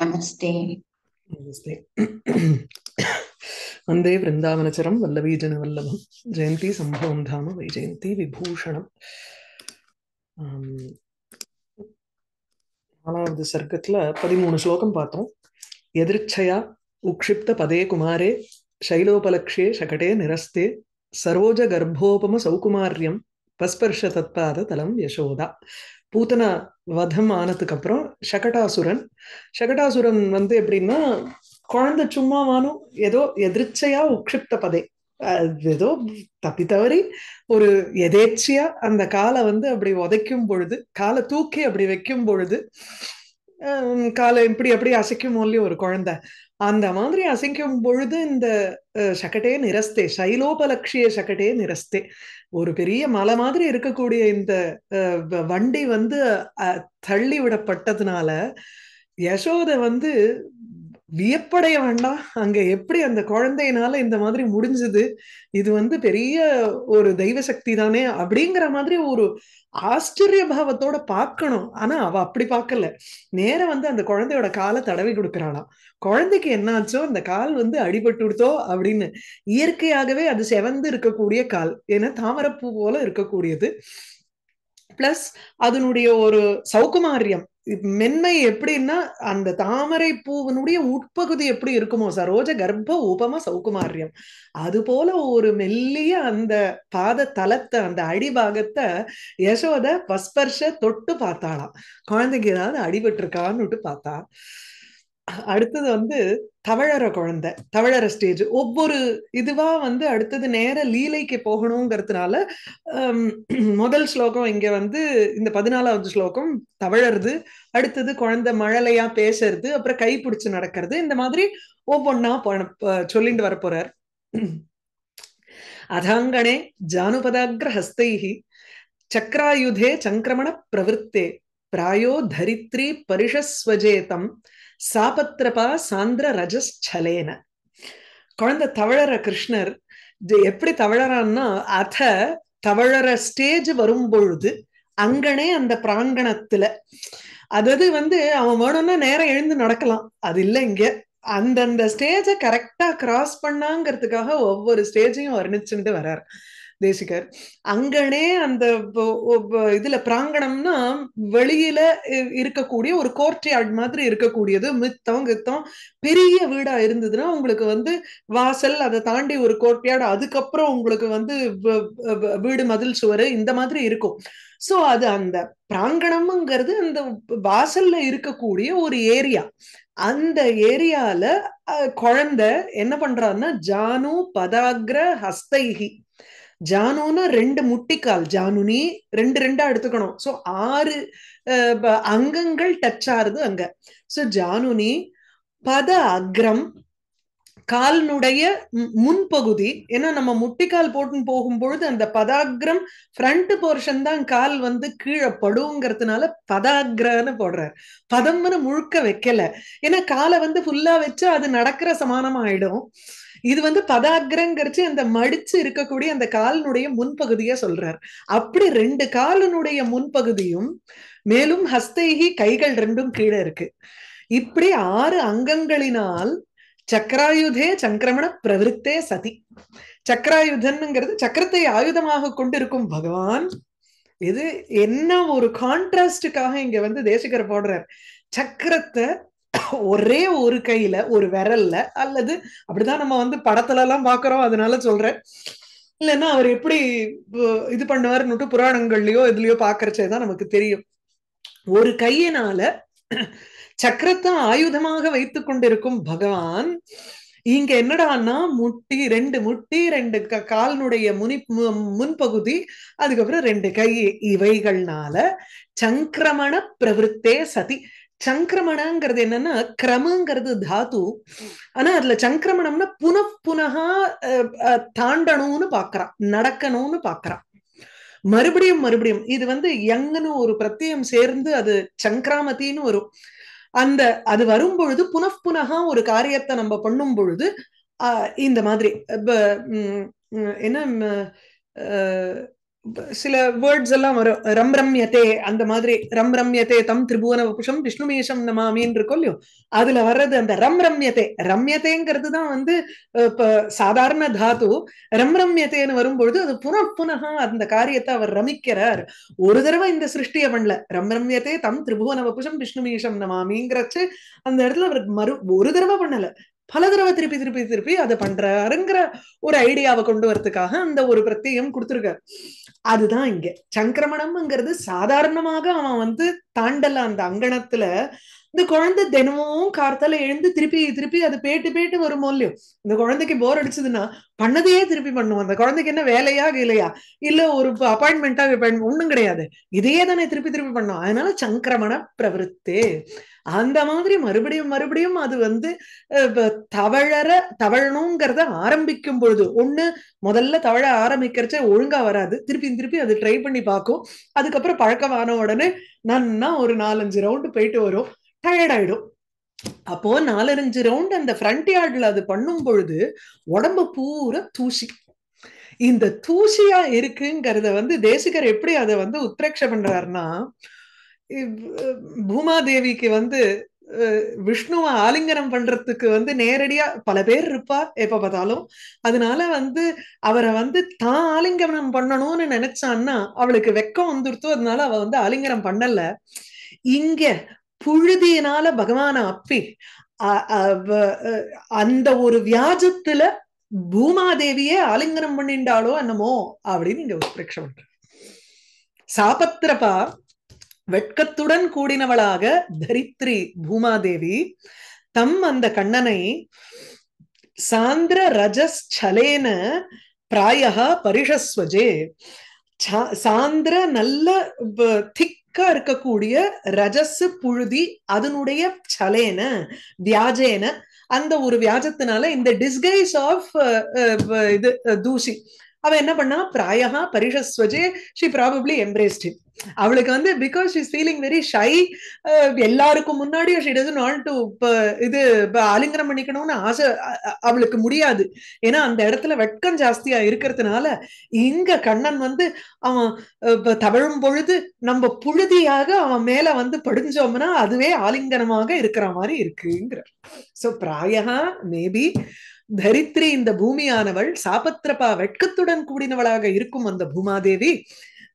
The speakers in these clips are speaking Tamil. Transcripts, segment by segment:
నమస్తే నమస్తే వందే బృందావనచరం వల్లవీజన వల్లభం జయంతి సంభవం ధామ వైజయంతి విభూషణం நாலாவது சர்க்கத்தில் பதிமூணு ஸ்லோகம் பார்த்தோம் எதிர்ச்சையா உக்ஷிப்த பதே குமாரே சைலோபலக்ஷே சகடே நிரஸ்தே சரோஜ கர்ப்போபம சௌகுமாரியம் பஸ்பர்ஷ தத்பாத தலம் யசோதா பூத்தன வதம் ஆனதுக்கு அப்புறம் ஷகடாசுரன் ஷகடாசுரன் வந்து எப்படின்னா குழந்தை சும்மாவானும் ஏதோ எதிர்ச்சையா உக்ஷிப்த பதை ஏதோ தப்பி தவறி ஒரு எதேச்சியா அந்த காலை வந்து அப்படி உதைக்கும் பொழுது காலை தூக்கி அப்படி வைக்கும் பொழுது காலை இப்படி அப்படி அசைக்கும் ஒல்லி ஒரு குழந்தை அந்த மாதிரி அசைக்கும் பொழுது இந்த சகட்டே நிரஸ்தே சைலோபலக்ஷிய சகட்டே நிரஸ்தே ஒரு பெரிய மலை மாதிரி இருக்கக்கூடிய இந்த வண்டி வந்து தள்ளி விடப்பட்டதுனால யசோதை வந்து வியப்படைய வேண்டாம் அங்க எப்படி அந்த குழந்தையினால இந்த மாதிரி முடிஞ்சது இது வந்து பெரிய ஒரு தெய்வ சக்தி தானே அப்படிங்கிற மாதிரி ஒரு ஆச்சரிய பாவத்தோட பார்க்கணும் ஆனா அவ அப்படி பார்க்கல நேர வந்து அந்த குழந்தையோட காலை தடவி கொடுக்கறானா குழந்தைக்கு என்னாச்சோ அந்த கால் வந்து அடிபட்டுடுத்தோ அப்படின்னு இயற்கையாகவே அது செவந்து இருக்கக்கூடிய கால் ஏன்னா தாமரப்பூ போல இருக்கக்கூடியது பிளஸ் அதனுடைய ஒரு சௌகுமாரியம் மென்மை எப்படின்னா அந்த தாமரை பூவினுடைய உட்பகுதி எப்படி இருக்குமோ சரோஜ கர்ப்ப உபம சௌகுமாரியம் அது போல ஒரு மெல்லிய அந்த பாத தலத்தை அந்த அடிபாகத்தை யசோத பஸ்பர்ஷ தொட்டு பார்த்தாளாம் குழந்தைக்கு ஏதாவது அடிபட்டு அடிபட்டிருக்கான்னுட்டு பார்த்தா அடுத்தது வந்து தவழற குழந்தை தவழற ஸ்டேஜ் ஒவ்வொரு இதுவா வந்து அடுத்தது நேர லீலைக்கு போகணுங்கிறதுனால முதல் ஸ்லோகம் இங்க வந்து இந்த பதினாலாவது ஸ்லோகம் தவழறது அடுத்தது குழந்தை மழலையா பேசுறது அப்புறம் கை பிடிச்சு நடக்கிறது இந்த மாதிரி ஒவ்வொன்னா சொல்லிட்டு வரப்போறார் அதாங்கனே ஜானுபதாகிரஹஸ்தைஹி சக்ராயுதே சங்கிரமண பிரவருத்தே பிராயோ தரித்ரி பரிஷஸ்வஜேதம் சாபத்ரபா சாந்திர சலேன குழந்தை தவழற கிருஷ்ணர் எப்படி தவழறான்னா அத தவழற ஸ்டேஜ் வரும் பொழுது அங்கனே அந்த பிராங்கணத்துல அதாவது வந்து அவன் வேணும்னா நேரம் எழுந்து நடக்கலாம் அது இல்லை இங்க அந்தந்த ஸ்டேஜை கரெக்டா கிராஸ் பண்ணாங்கிறதுக்காக ஒவ்வொரு ஸ்டேஜையும் வர்ணிச்சுட்டு வர்றாரு தேசிகர் அங்கனே அந்த இதுல பிராங்கணம்னா வெளியில இருக்கக்கூடிய ஒரு கோர்ட் யார்ட் மாதிரி இருக்கக்கூடியது மித்தம் கித்தம் பெரிய வீடா இருந்ததுன்னா உங்களுக்கு வந்து வாசல் அதை தாண்டி ஒரு கோர்ட் யார்டு அதுக்கப்புறம் உங்களுக்கு வந்து வீடு மதில் சுவர் இந்த மாதிரி இருக்கும் சோ அது அந்த பிராங்கணம்ங்கிறது அந்த வாசல்ல இருக்கக்கூடிய ஒரு ஏரியா அந்த ஏரியால குழந்தை என்ன பண்றான்னா ஜானு பதாகிர ஹஸ்தைகி ஜானுன்னா ரெண்டு முட்டிக்கால் ஜானுனி ரெண்டு ரெண்டா எடுத்துக்கணும் சோ ஆறு அங்கங்கள் டச் ஆறுது அங்க சோ ஜானுனி பத அக்ரம் கால்னுடைய முன்பகுதி ஏன்னா நம்ம முட்டிக்கால் போட்டுன்னு போகும் பொழுது அந்த பதாகிரம் ஃப்ரண்ட் போர்ஷன் தான் கால் வந்து கீழே படுங்கிறதுனால பதாகிரன்னு போடுறார் பதம்னு முழுக்க வைக்கல ஏன்னா காலை வந்து ஃபுல்லா வச்சா அது நடக்கிற சமானமா ஆயிடும் இது வந்து பதாகிரங்கிறச்சு அந்த மடிச்சு இருக்கக்கூடிய அந்த காலினுடைய முன்பகுதிய சொல்றார் அப்படி ரெண்டு காலினுடைய முன்பகுதியும் மேலும் ஹஸ்தேகி கைகள் ரெண்டும் கீழே இருக்கு இப்படி ஆறு அங்கங்களினால் சக்கராயுதே சங்கிரமண பிரவிருத்தே சதி சக்கராயுதன்ங்கிறது சக்கரத்தை ஆயுதமாக கொண்டிருக்கும் பகவான் இது என்ன ஒரு கான்ட்ராஸ்டுக்காக இங்க வந்து தேசிகர் போடுறார் சக்கரத்தை ஒரே ஒரு கையில ஒரு விரல்ல அல்லது அப்படிதான் நம்ம வந்து படத்துல எல்லாம் பாக்குறோம் அதனால சொல்றேன் இல்லைன்னா அவர் எப்படி இது பண்ணுவாருன்னு புராணங்கள்லயோ இதுலயோ பாக்குறச்சேதான் நமக்கு தெரியும் ஒரு கையினால சக்கரத்தை ஆயுதமாக வைத்து கொண்டிருக்கும் பகவான் இங்க என்னடான்னா முட்டி ரெண்டு முட்டி ரெண்டு கால்னுடைய முனி முன்பகுதி அதுக்கப்புறம் ரெண்டு கை இவைகள்னால சங்கிரமண பிரவருத்தே சதி சங்கிரமணங்கிறது என்னன்னா கிரமங்கிறது தாத்து ஆனா அதுல சங்கிரமணம்னா புன புனகா தாண்டணும்னு பாக்குறான் நடக்கணும்னு பாக்குறான் மறுபடியும் மறுபடியும் இது வந்து எங்கன்னு ஒரு பிரத்தியம் சேர்ந்து அது சங்கிராமத்தின்னு வரும் அந்த அது வரும் பொழுது புனப்புனகா ஒரு காரியத்தை நம்ம பண்ணும் பொழுது இந்த மாதிரி என்ன சில வேர்ட்ஸ் எல்லாம் வரும் ரம் ரம்யத்தே அந்த மாதிரி ரம் ரம்யத்தே தம் திரிபுவன வபுஷம் விஷ்ணுமேஷம் நமாமின்னு இருக்கும் இல்லையோ அதுல வர்றது அந்த ரம் ரம்யத்தே ரம்யத்தேங்கிறது தான் வந்து இப்போ சாதாரண தாத்து ரம் ரம்யத்தேன்னு வரும்பொழுது அது புன புனகா அந்த காரியத்தை அவர் ரமிக்கிறார் ஒரு தடவை இந்த சிருஷ்டியை பண்ணல ரம் ரம்யத்தே தம் திரிபுவன வபுஷம் விஷ்ணுமேஷம் நமாமிங்கிறச்சு அந்த இடத்துல அவர் மறு ஒரு தடவை பண்ணல பல தடவை திருப்பி திருப்பி திருப்பி அதை பண்றாருங்கிற ஒரு ஐடியாவை கொண்டு வரதுக்காக அந்த ஒரு பிரத்யம் கொடுத்துருக்காரு அதுதான் இங்க சங்கிரமணம்ங்கிறது சாதாரணமாக அவன் வந்து தாண்டல அந்த அங்கணத்துல இந்த குழந்தை தினமும் கார்த்தால எழுந்து திருப்பி திருப்பி அது பேட்டு பேட்டு வருமோ இல்லையோ இந்த குழந்தைக்கு போர் அடிச்சதுன்னா பண்ணதையே திருப்பி பண்ணுவோம் அந்த குழந்தைக்கு என்ன வேலையா இல்லையா இல்ல ஒரு அப்பாயின்மெண்டா ஒண்ணும் கிடையாது இதையே தானே திருப்பி திருப்பி பண்ணோம் அதனால சங்கிரமண பிரவருத்தே அந்த மாதிரி மறுபடியும் மறுபடியும் அது வந்து தவழற தவழணுங்கிறத ஆரம்பிக்கும் பொழுது ஒண்ணு முதல்ல தவழ ஆரம்பிக்கிறச்ச ஒழுங்கா வராது திருப்பி திருப்பி அது ட்ரை பண்ணி பார்க்கும் அதுக்கப்புறம் பழக்கமான உடனே நன்னா ஒரு நாலஞ்சு ரவுண்டு போயிட்டு வரும் டயர்ட் ஆயிடும் அப்போ நாலஞ்சு ரவுண்ட் அந்த ஃப்ரண்ட் யார்டுல அது பண்ணும் பொழுது உடம்பு பூரா தூசி இந்த தூசியா இருக்குங்கிறத வந்து தேசிகர் எப்படி அதை வந்து உத்ரேட்ச பண்றாருன்னா பூமாதேவிக்கு வந்து விஷ்ணுவை ஆலிங்கனம் பண்றதுக்கு வந்து நேரடியா பல பேர் இருப்பா எப்ப பார்த்தாலும் அதனால வந்து அவரை வந்து தான் ஆலிங்கனம் பண்ணணும்னு நினைச்சான்னா அவளுக்கு வெக்கம் வந்துருத்தோ அதனால அவ வந்து ஆலிங்கனம் பண்ணல இங்க புழுதியினால பகவான அப்பி அந்த ஒரு வியாஜத்துல பூமாதேவியே ஆலிங்கனம் பண்ணிண்டாளோ என்னமோ அப்படின்னு இங்க உத்பிரேட்சம் சாபத்திரப்பா வெட்கத்துடன் கூடினவளாக தரித்ரி பூமாதேவி தம் அந்த கண்ணனை சாந்திர ரஜஸ் சலேன பிராய பரிஷஸ்வஜே சாந்திர நல்ல திக்கா இருக்கக்கூடிய ரஜஸ் புழுதி அதனுடைய சலேன வியாஜேன அந்த ஒரு வியாஜத்தினால இந்த டிஸ்கைஸ் ஆஃப் இது தூசி அவ என்ன பண்ணா பிராயகா பரிஷஸ்வஜே ஷி ப்ராபப்ளி எம்ப்ரேஸ்ட் ஹிம் அவளுக்கு வந்து because she feeling very shy எல்லாருக்கும் முன்னாடியும் ஷி டு இது ஆலிங்கனம் பண்ணிக்கணும்னு ஆசை அவளுக்கு முடியாது ஏன்னா அந்த இடத்துல வெட்கம் ஜாஸ்தியா இருக்கிறதுனால இங்க கண்ணன் வந்து அவன் தவழும் பொழுது நம்ம புழுதியாக அவன் மேல வந்து படிஞ்சோம்னா அதுவே ஆலிங்கனமாக இருக்கிற மாதிரி இருக்குங்கிறார் சோ பிராயகா மேபி தரித்திரி இந்த பூமியானவள் சாபத்ரபா வெட்கத்துடன் கூடினவளாக இருக்கும் அந்த பூமாதேவி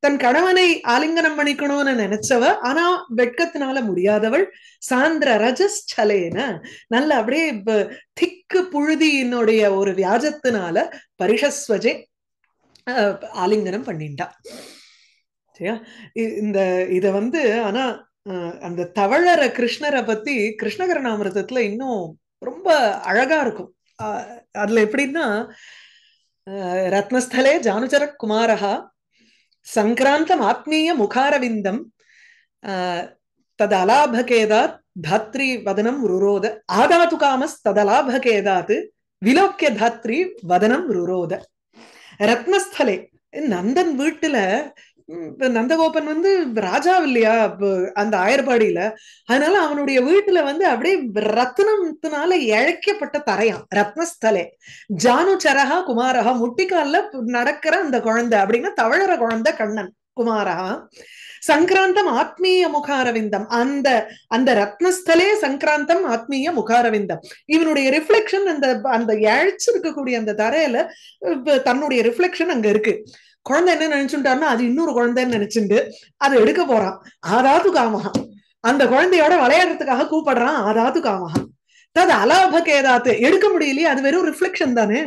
தன் கணவனை ஆலிங்கனம் பண்ணிக்கணும்னு நினைச்சவ ஆனா வெட்கத்தினால முடியாதவள் சாந்திர சலேன நல்ல அப்படியே திக்கு புழுதியினுடைய ஒரு வியாஜத்தினால பரிஷஸ்வஜே ஆலிங்கனம் பண்ணிண்டா சரியா இந்த இத வந்து ஆனா அந்த தவழற கிருஷ்ணரை பத்தி கிருஷ்ணகரணாமிரதத்துல இன்னும் ரொம்ப அழகா இருக்கும் அதுல எப்படின்னா ரத்னஸ்தலே ஜானுச்சர குமாரா சங்கராந்தம் ஆத்மீய முகாரவிந்தம் தது அலாபகேதாத் தாத்ரி வதனம் ருரோத ஆதாத்து காமஸ் ததலாபகேதாத் விலோக்கிய தாத்ரி வதனம் ருரோத ரத்னஸ்தலே நந்தன் வீட்டுல நந்தகோபன் வந்து ராஜா இல்லையா அந்த ஆயர்பாடியில அதனால அவனுடைய வீட்டுல வந்து அப்படியே ரத்னத்தினால இழைக்கப்பட்ட தரையாம் ரத்னஸ்தலே ஜானு சரகா குமாரகா முட்டிக்கால நடக்கிற அந்த குழந்தை அப்படின்னா தவழற குழந்தை கண்ணன் குமாரா சங்கராந்தம் ஆத்மீய முகாரவிந்தம் அந்த அந்த ரத்னஸ்தலே சங்கராந்தம் ஆத்மீய முகாரவிந்தம் இவனுடைய ரிஃப்ளெக்ஷன் அந்த அந்த இழைச்சிருக்கக்கூடிய அந்த தரையில தன்னுடைய ரிஃப்ளெக்ஷன் அங்க இருக்கு குழந்தை என்ன நினைச்சுட்டாருன்னா அது இன்னொரு குழந்தைன்னு நினைச்சுட்டு அதை எடுக்க போறான் ஆதாது காமஹா அந்த குழந்தையோட விளையாடுறதுக்காக கூப்பிடுறான் ஆதாது காமஹா தது அலாபகேதாத்து எடுக்க முடியலையே அது வெறும் ரிஃப்ளெக்ஷன் தானே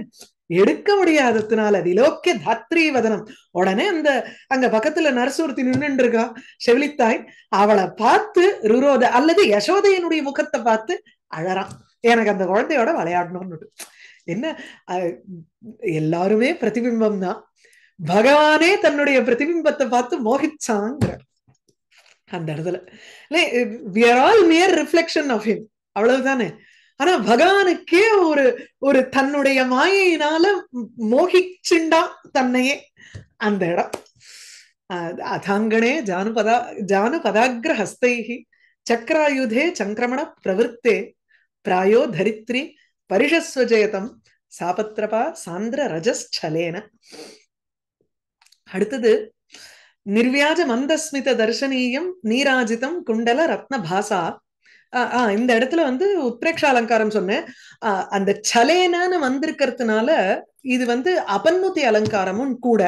எடுக்க முடியாததுனால விலோக்கிய தாத்ரி வதனம் உடனே அந்த அங்க பக்கத்துல நரசூர்த்தி நின்று இருக்கா செவிலித்தாய் அவளை பார்த்து ருரோத அல்லது யசோதையனுடைய முகத்தை பார்த்து அழறான் எனக்கு அந்த குழந்தையோட விளையாடணும்னு என்ன எல்லாருமே பிரதிபிம்பம் தான் பகவானே தன்னுடைய பிரதிபிம்பத்தை பார்த்து மோகிச்சாங்கிற அந்த இடத்துல இல்லை all mere reflection of him அவ்வளவுதானே ஆனா பகவானுக்கே ஒரு ஒரு தன்னுடைய மாயினால மோகிச்சுண்டா தன்னையே அந்த இடம் அதாங்கணே ஜானுபதா ஜானுபதாகிர ஹஸ்தைகி சக்கராயுதே சங்கிரமண பிரவருத்தே பிராயோ தரித்ரி பரிஷஸ்வஜயதம் சாபத்ரபா சாந்திர ரஜஸ்சலேன அடுத்தது நிர்வியாஜ மந்தஸ்மித தர்சனீயம் நீராஜிதம் குண்டல ரத்ன பாசா இந்த இடத்துல வந்து உத்பிரேக்ஷ அலங்காரம் சொன்னேன் அந்த சலேனான்னு வந்திருக்கிறதுனால இது வந்து அபன்முத்தி அலங்காரமும் கூட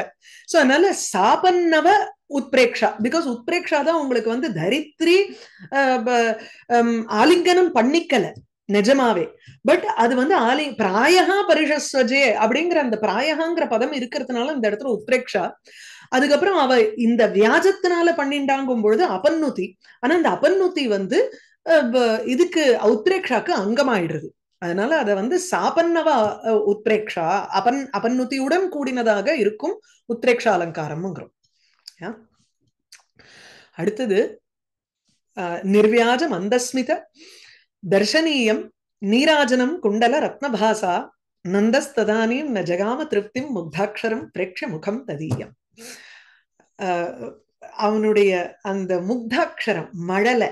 சோ அதனால சாபன்னவ உத்ரேக்ஷா பிகாஸ் உத்ரேக்ஷா தான் உங்களுக்கு வந்து தரித்திரி ஆலிங்கனம் பண்ணிக்கல நிஜமாவே பட் அது வந்து ஆலி பிராயகா பரிஷஸ்வஜே அப்படிங்கிற அந்த பிராயகாங்கிற பதம் இருக்கிறதுனால இந்த இடத்துல உத்ரேக்ஷா அதுக்கப்புறம் அவ இந்த வியாஜத்தினால பண்ணிண்டாங்கும் பொழுது அபன்னுதி ஆனா இந்த அபன்னுதி வந்து இதுக்கு உத்ரேக்ஷாக்கு அங்கமாயிடுது அதனால அத வந்து சாபன்னவ உத்ரேக்ஷா அபன் அபன்னுத்தியுடன் கூடினதாக இருக்கும் உத்ரேக்ஷா அலங்காரம்ங்கிறோம் அடுத்தது நிர்வியாஜ மந்தஸ்மித தர்சனீயம் நீராஜனம் குண்டல ரத்னபாசா நந்தஸ்ததானீம் ந ஜகாம திருப்திம் முக்தாட்சரம் பிரேட்ச முகம் ததீயம் அவனுடைய அந்த முக்தாட்சரம் மழலை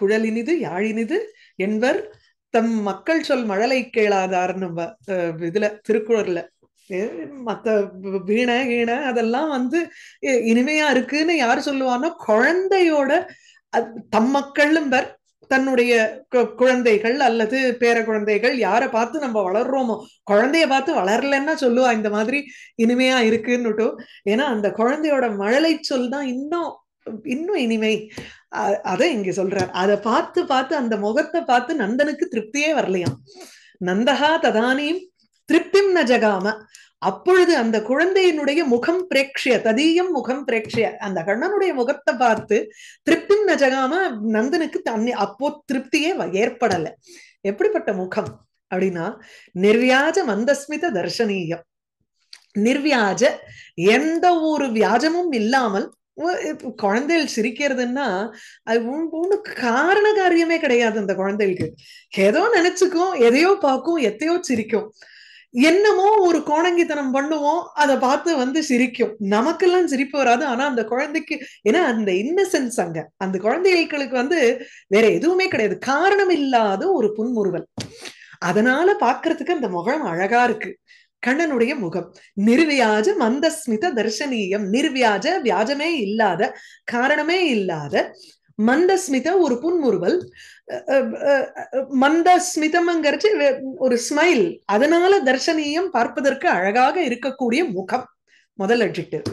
குழலினிது யாழினிது என்பர் தம் மக்கள் சொல் மழலை கேளாதார்னு இதுல திருக்குறள்ல மத்த வீண ஈண அதெல்லாம் வந்து இனிமையா இருக்குன்னு யார் சொல்லுவானோ குழந்தையோட தம் பர் தன்னுடைய குழந்தைகள் அல்லது பேர குழந்தைகள் யாரை பார்த்து நம்ம வளர்றோமோ குழந்தைய பார்த்து வளரலன்னா சொல்லுவா இந்த மாதிரி இனிமையா இருக்குன்னுட்டும் ஏன்னா அந்த குழந்தையோட மழலை சொல் தான் இன்னும் இன்னும் இனிமை அதை இங்க சொல்றார் அதை பார்த்து பார்த்து அந்த முகத்தை பார்த்து நந்தனுக்கு திருப்தியே வரலையாம் நந்தகா ததானியும் திருப்திம் ந ஜகாம அப்பொழுது அந்த குழந்தையினுடைய முகம் பிரேட்சிய ததீயம் முகம் பிரேட்சிய அந்த கண்ணனுடைய முகத்தை பார்த்து திருப்தி நஜகாம நந்தனுக்கு தண்ணி அப்போ திருப்தியே ஏற்படல எப்படிப்பட்ட முகம் அப்படின்னா நிர்வியாஜ மந்தஸ்மித தர்சனீயம் நிர்வியாஜ எந்த ஒரு வியாஜமும் இல்லாமல் குழந்தைகள் சிரிக்கிறதுன்னா அது ஒண்ணு காரண காரியமே கிடையாது அந்த குழந்தைகளுக்கு ஏதோ நினைச்சுக்கும் எதையோ பார்க்கும் எத்தையோ சிரிக்கும் என்னமோ ஒரு கோணங்கித்தனம் பண்ணுவோம் அதை பார்த்து வந்து சிரிக்கும் நமக்கெல்லாம் சிரிப்பு வராது ஆனா அந்த குழந்தைக்கு ஏன்னா அந்த இன்னசென்ஸ் அங்க அந்த குழந்தைகளுக்கு வந்து வேற எதுவுமே கிடையாது காரணம் இல்லாத ஒரு புன்முறுவல் அதனால பாக்குறதுக்கு அந்த முகம் அழகா இருக்கு கண்ணனுடைய முகம் நிர்வியாஜ மந்தஸ்மித தர்சனீயம் நிர்வியாஜ வியாஜமே இல்லாத காரணமே இல்லாத மந்தஸ்மித ஒரு புன்முறுவல் மந்தஸ்மிதம்ங்கிறச்சு ஒரு ஸ்மைல் அதனால தர்சனியம் பார்ப்பதற்கு அழகாக இருக்கக்கூடிய முகம் முதல் அட்ஜெக்டிவ்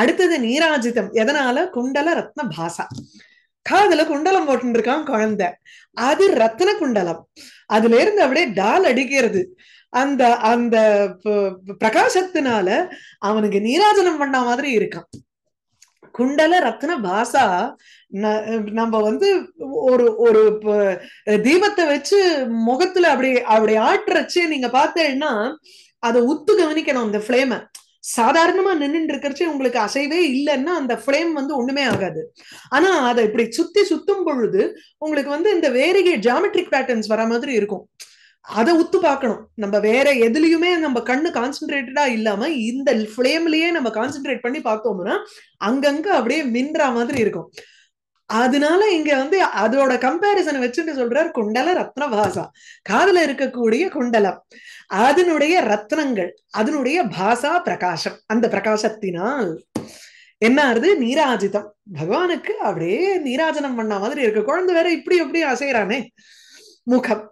அடுத்தது நீராஜிதம் எதனால குண்டல ரத்ன பாசா காதல குண்டலம் போட்டுருக்கான் குழந்தை அது ரத்ன குண்டலம் அதுல இருந்து அப்படியே டால் அடிக்கிறது அந்த அந்த பிரகாசத்தினால அவனுக்கு நீராஜனம் பண்ண மாதிரி இருக்கான் குண்டல ரத்ன பாசா நம்ம வந்து ஒரு ஒரு தீபத்தை வச்சு முகத்துல அப்படி அப்படி ஆட்டுறச்சு நீங்க பார்த்தேன்னா அதை உத்து கவனிக்கணும் அந்த ஃப்ளேமை சாதாரணமா நின்றுட்டு இருக்கிறச்சு உங்களுக்கு அசைவே இல்லைன்னா அந்த ஃப்ளேம் வந்து ஒண்ணுமே ஆகாது ஆனா அதை இப்படி சுத்தி சுத்தும் பொழுது உங்களுக்கு வந்து இந்த வேரிகை ஜாமெட்ரிக் பேட்டர்ன்ஸ் வர மாதிரி இருக்கும் அதை உத்து பார்க்கணும் நம்ம வேற எதுலயுமே நம்ம கண்ணு கான்சென்ட்ரேட்டடா இல்லாம இந்த ஃபிளேம்லயே நம்ம கான்சென்ட்ரேட் பண்ணி பார்த்தோம்னா அங்கங்க அப்படியே மின்ற மாதிரி இருக்கும் அதனால இங்க வந்து அதோட கம்பேரிசனை வச்சுட்டு சொல்றார் குண்டல ரத்ன பாசா காதல இருக்கக்கூடிய குண்டலம் அதனுடைய ரத்னங்கள் அதனுடைய பாசா பிரகாசம் அந்த பிரகாசத்தினால் என்ன ஆறுது நீராஜிதம் பகவானுக்கு அப்படியே நீராஜனம் பண்ண மாதிரி இருக்கு குழந்தை வேற இப்படி எப்படி அசைறானே முகம்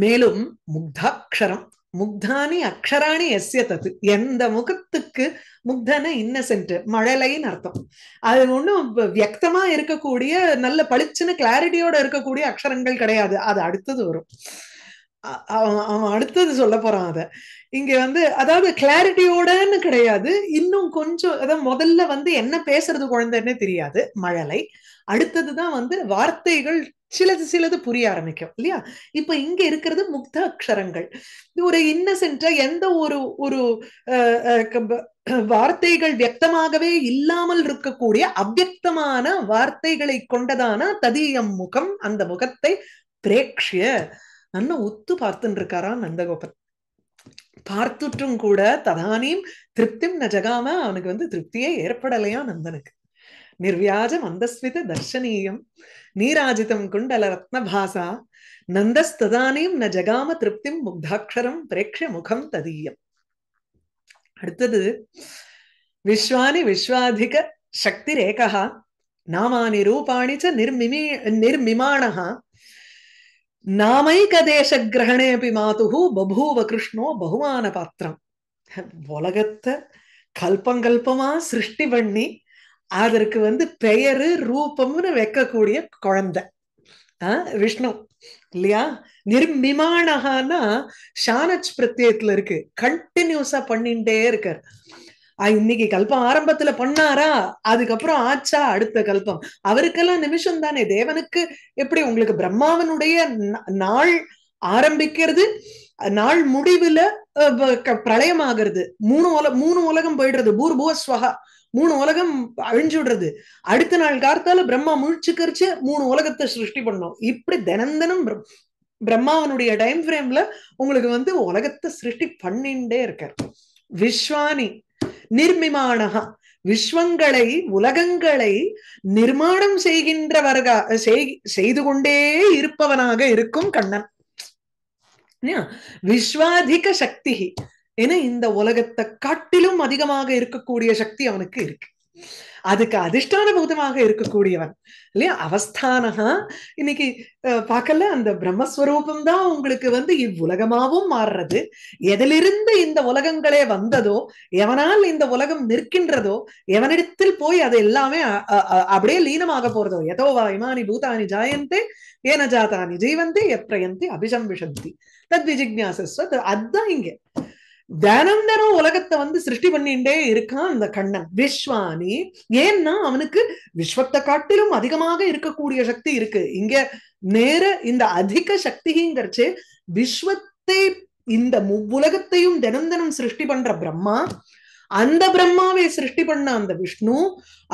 மேலும் முக்தாட்சரம் முக்தானி அக்ஷராணி எஸ்ய தத்து எந்த முகத்துக்கு முக்தன இன்னசென்ட் மழலைன்னு அர்த்தம் அது ஒன்றும் வியக்தமா இருக்கக்கூடிய நல்ல பளிச்சுன்னு கிளாரிட்டியோட இருக்கக்கூடிய அக்ஷரங்கள் கிடையாது அது அடுத்தது வரும் அவன் அடுத்தது சொல்ல போறான் அதை இங்க வந்து அதாவது கிளாரிட்டியோடன்னு கிடையாது இன்னும் கொஞ்சம் அதாவது முதல்ல வந்து என்ன பேசுறது குழந்தைன்னே தெரியாது மழலை அடுத்ததுதான் வந்து வார்த்தைகள் சிலது சிலது புரிய ஆரம்பிக்கும் இல்லையா இப்ப இங்க இருக்கிறது முக்த அக்ஷரங்கள் ஒரு இன்னசென்ட்டா எந்த ஒரு ஒரு வார்த்தைகள் வியக்தமாகவே இல்லாமல் இருக்கக்கூடிய அவ்வக்தமான வார்த்தைகளை கொண்டதான ததியம் முகம் அந்த முகத்தை பிரேக்ஷிய நல்ல ஒத்து பார்த்துட்டு இருக்காரா நந்தகோபன் பார்த்துட்டும் கூட ததானியும் திருப்தியும் நஜகாம அவனுக்கு வந்து திருப்தியே ஏற்படலையா நந்தனுக்கு నిర్వ్యాజ మందస్విత దర్శనీయం நீராஜிதம் குண்டல ரத்னபாசா நந்தஸ்ததானியம் ந ஜகாம திருப்திம் முக்தாட்சரம் பிரேக்ஷ முகம் ததீயம் அடுத்தது விஸ்வானி விஸ்வாதிக சக்தி ரேகா நாமானி ரூபாணி ச நிர்மிமி நிர்மிமாணா நாமைக தேச கிரகணேபி மாதுகு பபூவ கிருஷ்ணோ பகுமான பாத்திரம் உலகத்தை கல்பங்கல்பமா சிருஷ்டி பண்ணி அதற்கு வந்து பெயரு ரூபம்னு வைக்கக்கூடிய குழந்தை விஷ்ணு இல்லையா நிர்மிமானகான்னா ஷானச் பிரத்யத்துல இருக்கு கண்டினியூஸா பண்ணிட்டே இருக்கார் இன்னைக்கு கல்பம் ஆரம்பத்துல பண்ணாரா அதுக்கப்புறம் ஆச்சா அடுத்த கல்பம் அவருக்கெல்லாம் நிமிஷம் தானே தேவனுக்கு எப்படி உங்களுக்கு பிரம்மாவனுடைய நாள் ஆரம்பிக்கிறது நாள் முடிவுல பிரளயமாகிறது மூணு உல மூணு உலகம் போயிடுறது பூர்பூஸ்வகா மூணு உலகம் அழிஞ்சு விடுறது அடுத்த நாள் கார்த்தால பிரம்மா முழிச்சுக்கரிச்சு மூணு உலகத்தை சிருஷ்டி பண்ணோம் இப்படி தினந்தனம் பிரம்மாவனுடைய டைம் ஃப்ரேம்ல உங்களுக்கு வந்து உலகத்தை சிருஷ்டி பண்ணிண்டே இருக்கார் விஸ்வானி நிர்மிமானகா விஸ்வங்களை உலகங்களை நிர்மாணம் செய்கின்றவர்கா செய்து கொண்டே இருப்பவனாக இருக்கும் கண்ணன் விஸ்வாதிக சக்தி ஏன்னா இந்த உலகத்தை காட்டிலும் அதிகமாக இருக்கக்கூடிய சக்தி அவனுக்கு இருக்கு அதுக்கு அதிர்ஷ்டான பூதமாக இருக்கக்கூடியவன் இல்லையா அவஸ்தானகா இன்னைக்கு பார்க்கல அந்த பிரம்மஸ்வரூபம் தான் உங்களுக்கு வந்து இவ்வுலகமாவும் மாறுறது எதிலிருந்து இந்த உலகங்களே வந்ததோ எவனால் இந்த உலகம் நிற்கின்றதோ எவனிடத்தில் போய் அது எல்லாமே அப்படியே லீனமாக போறதோ எதோவா இமானி பூதானி ஜாயந்தே ஏன ஜாதானி ஜீவந்தே எப்ரயந்தி அபிசம்பிஷந்தி தத் விஜிக்யாசஸ்வ அதுதான் இங்க தினம் தினம் உலகத்தை வந்து சிருஷ்டி பண்ணிட்டே இருக்கான் அந்த கண்ணன் விஸ்வானி ஏன்னா அவனுக்கு விஸ்வத்தை காட்டிலும் அதிகமாக இருக்கக்கூடிய சக்தி இருக்கு இங்க நேர இந்த அதிக சக்திங்கிறச்சு விஸ்வத்தை இந்த உலகத்தையும் தினம் தினம் சிருஷ்டி பண்ற பிரம்மா அந்த பிரம்மாவை சிருஷ்டி பண்ண அந்த விஷ்ணு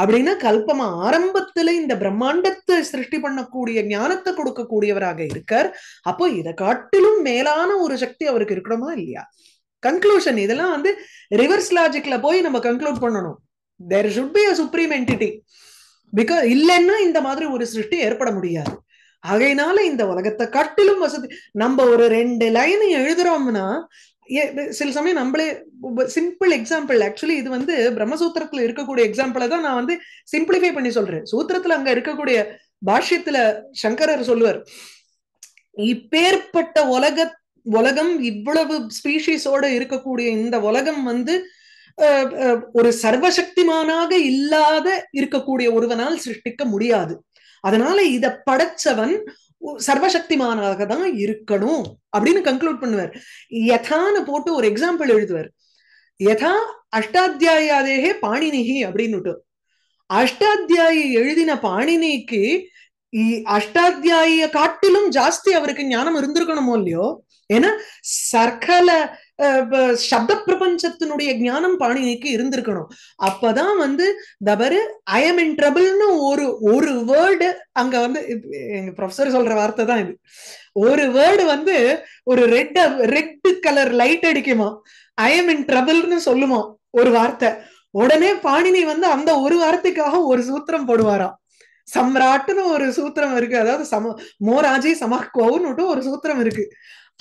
அப்படின்னா கல்பமா ஆரம்பத்துல இந்த பிரம்மாண்டத்தை சிருஷ்டி பண்ணக்கூடிய ஞானத்தை கொடுக்கக்கூடியவராக இருக்கார் அப்போ இதை காட்டிலும் மேலான ஒரு சக்தி அவருக்கு இருக்கணுமா இல்லையா கன்க்ளூஷன் இதெல்லாம் வந்து ரிவர்ஸ் லாஜிக்ல போய் நம்ம கன்க்ளூட் பண்ணணும் there should be a supreme entity because இல்லைன்னா இந்த மாதிரி ஒரு சிருஷ்டி ஏற்பட முடியாது ஆகையினால இந்த உலகத்தை கட்டிலும் வசதி நம்ம ஒரு ரெண்டு லைன் எழுதுறோம்னா சில சமயம் நம்மளே சிம்பிள் எக்ஸாம்பிள் ஆக்சுவலி இது வந்து பிரம்மசூத்திரத்துல இருக்கக்கூடிய எக்ஸாம்பிளை தான் நான் வந்து சிம்பிளிஃபை பண்ணி சொல்றேன் சூத்திரத்துல அங்க இருக்கக்கூடிய பாஷ்யத்துல சங்கரர் சொல்லுவார் இப்பேற்பட்ட உலகத் உலகம் இவ்வளவு ஸ்பீஷிஸோட இருக்கக்கூடிய இந்த உலகம் வந்து ஒரு சர்வசக்திமானாக இல்லாத இருக்கக்கூடிய ஒருவனால் சிருஷ்டிக்க முடியாது அதனால இத படைச்சவன் சர்வசக்திமானாக தான் இருக்கணும் அப்படின்னு கன்க்ளூட் பண்ணுவார் யதான்னு போட்டு ஒரு எக்ஸாம்பிள் எழுதுவார் யதா அஷ்டாத்தியாயாதேகே பாணினிகி அப்படின்னுட்டு அஷ்டாத்தியாயி எழுதின பாணினிக்கு அஷ்டாத்தியாயிய காட்டிலும் ஜாஸ்தி அவருக்கு ஞானம் இருந்திருக்கணுமோ இல்லையோ ஏன்னா சர்க்கல சப்த பிரபஞ்சத்தினுடைய ஞானம் பாணினிக்கு இருந்திருக்கணும் அப்பதான் வந்து தபரு ஐ எம் இன் ட்ரபிள்னு ஒரு ஒரு வேர்டு அங்க வந்து எங்க ப்ரொஃபசர் சொல்ற வார்த்தை தான் இது ஒரு வேர்டு வந்து ஒரு ரெட் ரெட் கலர் லைட் அடிக்குமா ஐ எம் இன் ட்ரபிள்னு சொல்லுமா ஒரு வார்த்தை உடனே பாணினி வந்து அந்த ஒரு வார்த்தைக்காக ஒரு சூத்திரம் போடுவாராம் சம்ராட்டுன்னு ஒரு சூத்திரம் இருக்கு அதாவது சம மோராஜி சமக்குவன்னு ஒரு சூத்திரம் இருக்கு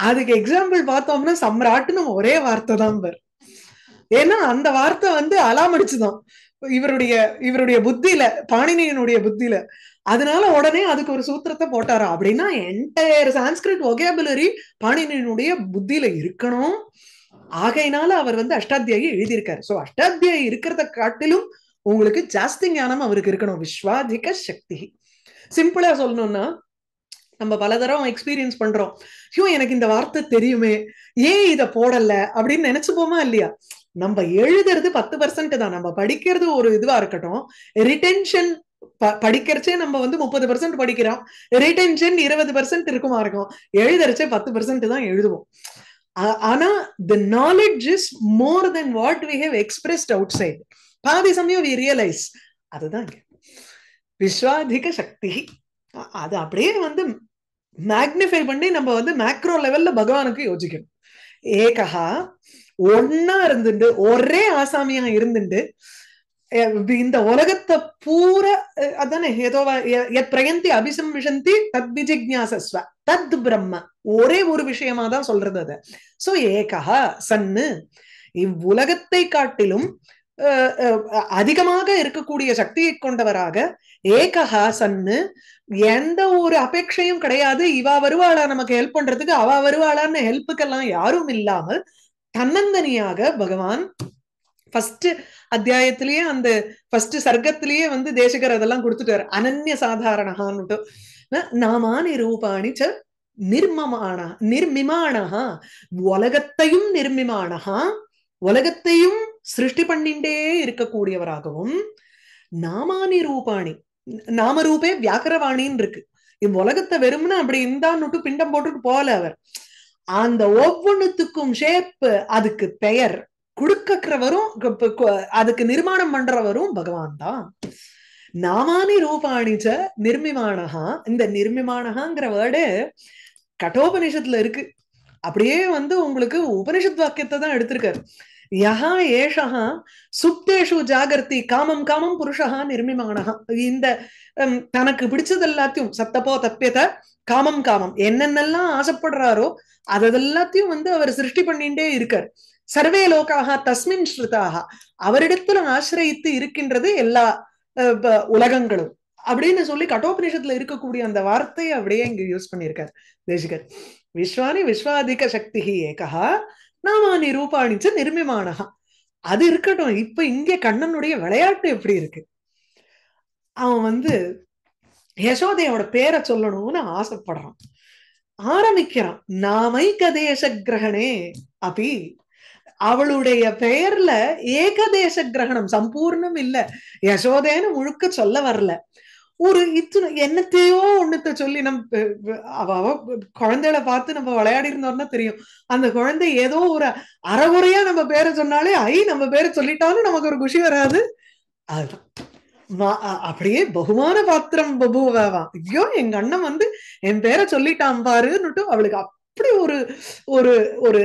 அதுக்கு எக்ஸாம்பிள் பார்த்தோம்னா சம்ராட்டுன்னு ஒரே வார்த்தை தான் பர் ஏன்னா அந்த வார்த்தை வந்து அலாமடிச்சுதான் இவருடைய இவருடைய புத்தியில பாணினியனுடைய புத்தியில அதனால உடனே அதுக்கு ஒரு சூத்திரத்தை போட்டாரா அப்படின்னா என்டையர் சான்ஸ்கிரிட் ஒகேபுலரி பாணினியனுடைய புத்தியில இருக்கணும் ஆகையினால அவர் வந்து அஷ்டாத்தியாயி எழுதியிருக்காரு சோ அஷ்டாத்தியாயி இருக்கிறத காட்டிலும் உங்களுக்கு ஜாஸ்தி ஞானம் அவருக்கு இருக்கணும் விஸ்வாதிக சக்தி சிம்பிளா சொல்லணும்னா நம்ம பல தரம் எக்ஸ்பீரியன்ஸ் பண்றோம் ஐயோ எனக்கு இந்த வார்த்தை தெரியுமே ஏன் இத போடல அப்படின்னு போமா இல்லையா நம்ம எழுதுறது பத்து பர்சன்ட் தான் நம்ம படிக்கிறது ஒரு இதுவா இருக்கட்டும் ரிட்டென்ஷன் படிக்கிறச்சே நம்ம வந்து முப்பது பர்சன்ட் படிக்கிறோம் ரிட்டென்ஷன் இருபது பர்சன்ட் இருக்குமா இருக்கும் எழுதுறச்சே பத்து பர்சன்ட் தான் எழுதுவோம் ஆனா the knowledge is more than what we have expressed outside பாதி சமயம் வி ரியலைஸ் அதுதான் விஸ்வாதிக சக்தி அது அப்படியே வந்து மேக்னிஃபை பண்ணி நம்ம வந்து மேக்ரோ லெவல்ல பகவானுக்கு யோசிக்கணும் ஏகா ஒன்னா இருந்துட்டு ஒரே ஆசாமியா இருந்துட்டு இந்த உலகத்தை பூரா அதானே ஏதோ பிரயந்தி பிரயந்தி அபிசம்விஷந்தி தத் விஜிக்யாசஸ்வ தத் பிரம்ம ஒரே ஒரு விஷயமா தான் சொல்றது அது சோ ஏகா சன்னு இவ்வுலகத்தை காட்டிலும் அதிகமாக இருக்கக்கூடிய சக்தியை கொண்டவராக ஏகஹா சன்னு எந்த ஒரு அபேட்சையும் கிடையாது இவா வருவாளா நமக்கு ஹெல்ப் பண்றதுக்கு அவா வருவாளான்னு ஹெல்ப்புக்கெல்லாம் யாரும் இல்லாமல் தன்னந்தனியாக பகவான் ஃபர்ஸ்ட் அத்தியாயத்திலேயே அந்த ஃபர்ஸ்ட் சர்க்கத்திலேயே வந்து தேசகர் அதெல்லாம் கொடுத்துட்டாரு அனன்ய சாதாரணஹான்னுட்டு நாமானி ரூபாணி ச நிர்மமான நிர்மிமானஹா உலகத்தையும் நிர்மிமானஹா உலகத்தையும் சிருஷ்டி பண்ணிண்டே இருக்கக்கூடியவராகவும் நாமானி ரூபாணி நாமரூபே வியாக்கரவாணின்னு இருக்கு உலகத்தை வெறும்னு அப்படி இருந்தான்னுட்டு பிண்டம் போட்டுட்டு போகல அவர் அந்த ஒவ்வொன்றுத்துக்கும் ஷேப்பு அதுக்கு பெயர் கொடுக்கறவரும் அதுக்கு நிர்மாணம் பண்றவரும் பகவான் தான் நாமானி ரூபாணிச்ச நிர்மிமானகா இந்த நிர்மிமானகாங்கிற வேர்டு கட்டோபனிஷத்துல இருக்கு அப்படியே வந்து உங்களுக்கு உபனிஷத் வாக்கியத்தை தான் எடுத்திருக்காரு யா ஏஷஹா சுப்தேஷு ஜாகர்த்தி காமம் காமம் புருஷஹா நிர்மிமானஹா இந்த தனக்கு பிடிச்சது எல்லாத்தையும் சத்தப்போ தப்பியத காமம் காமம் என்னென்னலாம் ஆசைப்படுறாரோ அதெல்லாத்தையும் வந்து அவர் சிருஷ்டி பண்ணிட்டே இருக்கார் சர்வே லோக்காக தஸ்மின் ஸ்ருதாக அவரிடத்துல ஆசிரயித்து இருக்கின்றது எல்லா உலகங்களும் அப்படின்னு சொல்லி கட்டோபனிஷத்துல இருக்கக்கூடிய அந்த வார்த்தையை அப்படியே இங்க யூஸ் பண்ணியிருக்காரு தேசிகர் விஸ்வானி விஸ்வாதிக சக்தி ஏகா நாமானி ரூபாணிச்ச நிர்மிமானகா அது இருக்கட்டும் இப்ப இங்கே கண்ணனுடைய விளையாட்டு எப்படி இருக்கு அவன் வந்து யசோதையோட பேரை சொல்லணும்னு ஆசைப்படுறான் ஆரம்பிக்கிறான் கதேச கிரகணே அப்படி அவளுடைய பெயர்ல ஏகதேச கிரகணம் சம்பூர்ணம் இல்ல யசோதேன்னு முழுக்க சொல்ல வரல ஒரு இத்தனை என்னத்தையோ ஒண்ணுத்த சொல்லி நம்ம அவ அவ குழந்தைகளை பார்த்து நம்ம விளையாடி இருந்தோம்னா தெரியும் அந்த குழந்தை ஏதோ ஒரு அறகுறையா நம்ம பேரை சொன்னாலே ஐ நம்ம பேரை சொல்லிட்டாலும் நமக்கு ஒரு குஷி வராது அப்படியே பகுமான பாத்திரம் பபுவான் ஐயோ எங்க அண்ணன் வந்து என் பேரை சொல்லிட்டான் பாருன்னுட்டு அவளுக்கு அப்படி ஒரு ஒரு ஒரு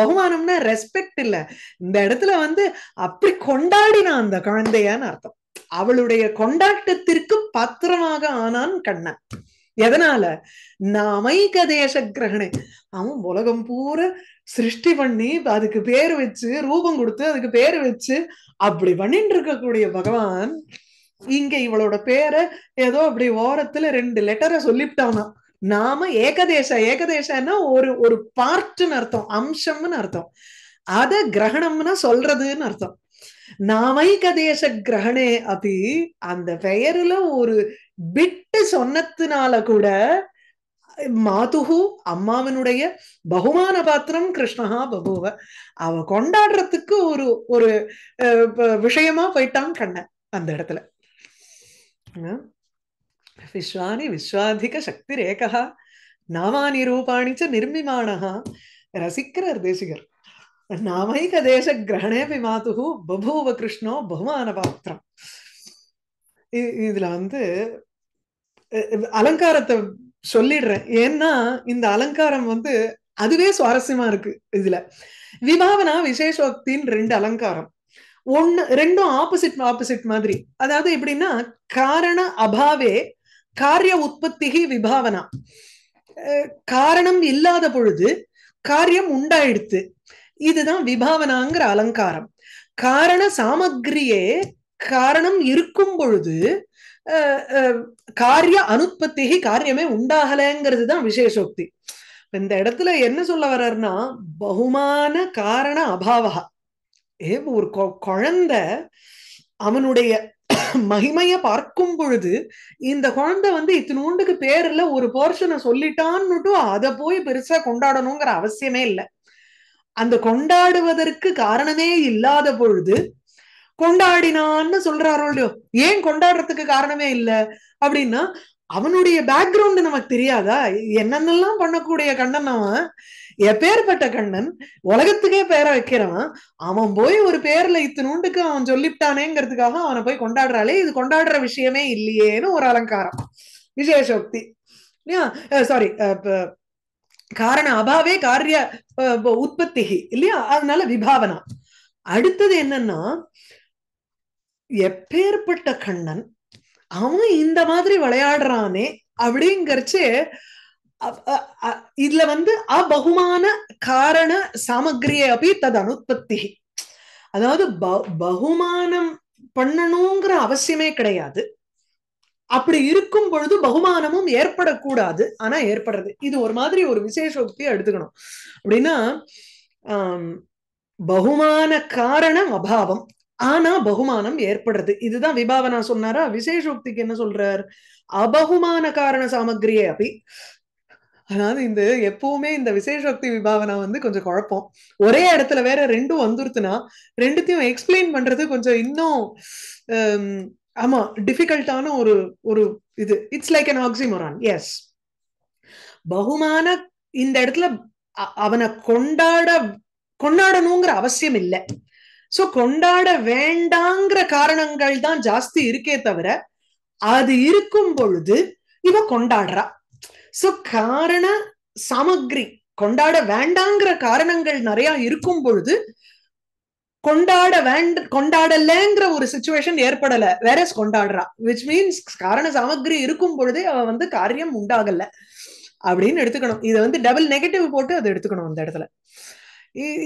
பகுமானம்னா ரெஸ்பெக்ட் இல்ல இந்த இடத்துல வந்து அப்படி கொண்டாடினா அந்த குழந்தையான்னு அர்த்தம் அவளுடைய கொண்டாட்டத்திற்கு பாத்திரமாக ஆனான் கண்ணன் எதனால நாமைக தேச கிரகணே அவன் உலகம் பூரா சிருஷ்டி பண்ணி அதுக்கு பேர் வச்சு ரூபம் கொடுத்து அதுக்கு பேர் வச்சு அப்படி பண்ணிட்டு இருக்கக்கூடிய பகவான் இங்க இவளோட பேரை ஏதோ அப்படி ஓரத்துல ரெண்டு லெட்டரை சொல்லிவிட்டானா நாம ஏகதேச ஏகதேசன்னா ஒரு ஒரு பார்ட்னு அர்த்தம் அம்சம்னு அர்த்தம் அத கிரகணம்னா சொல்றதுன்னு அர்த்தம் நாமைக தேச கிரகணே அப்படி அந்த பெயருல ஒரு பிட்டு சொன்னத்துனால கூட மாதுகு அம்மாவனுடைய பகுமான பாத்திரம் கிருஷ்ணஹா பபுவ அவ கொண்டாடுறதுக்கு ஒரு ஒரு விஷயமா போயிட்டான் கண்ண அந்த இடத்துல விஸ்வானி விஸ்வாதிக சக்தி ரேகா நாமானி ரூபாணிச்ச நிர்மிமானகா ரசிக்கிறார் தேசிகர் கிரகணேபி மாதுகு பபூவ கிருஷ்ணோ பகுமான பாத்திரம் இதுல வந்து அலங்காரத்தை சொல்லிடுறேன் ஏன்னா இந்த அலங்காரம் வந்து அதுவே சுவாரஸ்யமா இருக்கு இதுல விபாவனா விசேஷோக்தின்னு ரெண்டு அலங்காரம் ஒன்னு ரெண்டும் ஆப்போசிட் ஆப்போசிட் மாதிரி அதாவது எப்படின்னா காரண அபாவே காரிய உற்பத்தி விபாவனா காரணம் இல்லாத பொழுது காரியம் உண்டாயிடுத்து இதுதான் விபாவனாங்கிற அலங்காரம் காரண சாமக்ரியே காரணம் இருக்கும் பொழுது காரிய அனுற்பத்திகி காரியமே உண்டாகலைங்கிறது தான் விசேஷோக்தி இந்த இடத்துல என்ன சொல்ல வர்றாருன்னா பகுமான காரண அபாவகா ஏ ஒரு குழந்த அவனுடைய மகிமைய பார்க்கும் பொழுது இந்த குழந்தை வந்து இத்தினூண்டுக்கு பேர்ல ஒரு போர்ஷனை சொல்லிட்டான்னுட்டும் அதை போய் பெருசா கொண்டாடணுங்கிற அவசியமே இல்லை அந்த கொண்டாடுவதற்கு காரணமே இல்லாத பொழுது கொண்டாடினான்னு சொல்றாரோ இல்லையோ ஏன் கொண்டாடுறதுக்கு காரணமே இல்லை அப்படின்னா அவனுடைய பேக்ரவுண்ட் நமக்கு தெரியாதா என்னென்னலாம் பண்ணக்கூடிய கண்ணன் அவன் எப்பேற்பட்ட கண்ணன் உலகத்துக்கே பேரை வைக்கிறவன் அவன் போய் ஒரு பேர்ல இத்தனூண்டுக்கு அவன் சொல்லிவிட்டானேங்கிறதுக்காக அவனை போய் கொண்டாடுறாளே இது கொண்டாடுற விஷயமே இல்லையேன்னு ஒரு அலங்காரம் விஜயசக்தி சாரி காரண அபாவே காரிய உற்பத்தி இல்லையா அதனால விபாவனா அடுத்தது என்னன்னா எப்பேற்பட்ட கண்ணன் அவன் இந்த மாதிரி விளையாடுறானே அப்படிங்கிறச்சு இதுல வந்து அபகுமான காரண சாமகிரிய அப்படி தது அனுற்பத்தி அதாவது பகுமானம் பண்ணணுங்கிற அவசியமே கிடையாது அப்படி இருக்கும் பொழுது பகுமானமும் ஏற்படக்கூடாது ஆனா ஏற்படுறது இது ஒரு மாதிரி ஒரு விசேஷோக்தியை எடுத்துக்கணும் அப்படின்னா பகுமான காரணம் அபாவம் ஆனா பகுமானம் ஏற்படுறது இதுதான் விபாவனா சொன்னாரா விசேஷோக்திக்கு என்ன சொல்றார் அபகுமான காரண சாமகிரியே அப்படி அதாவது இந்த எப்பவுமே இந்த விசேஷோக்தி விபாவனா வந்து கொஞ்சம் குழப்பம் ஒரே இடத்துல வேற ரெண்டும் வந்துருத்துனா ரெண்டுத்தையும் எக்ஸ்பிளைன் பண்றது கொஞ்சம் இன்னும் ஆமா டிஃபிகல்ட்டான ஒரு ஒரு இது இட்ஸ் லைக் அன் ஆக்சிமரான் எஸ் பகுமான இந்த இடத்துல அவனை கொண்டாட கொண்டாடணுங்கிற அவசியம் இல்லை சோ கொண்டாட வேண்டாங்கிற காரணங்கள் தான் ஜாஸ்தி இருக்கே தவிர அது இருக்கும் பொழுது இவ கொண்டாடுறா சோ காரண சமக்ரி கொண்டாட வேண்டாங்கிற காரணங்கள் நிறைய இருக்கும் பொழுது கொண்டாட வேண்ட கொண்டாடலங்கிற ஒரு சுச்சுவேஷன் ஏற்படல வேற கொண்டாடுறா விச் மீன்ஸ் காரண சாமகிரி இருக்கும் பொழுதே அவ வந்து காரியம் உண்டாகல அப்படின்னு எடுத்துக்கணும் இதை வந்து டபுள் நெகட்டிவ் போட்டு அதை எடுத்துக்கணும் அந்த இடத்துல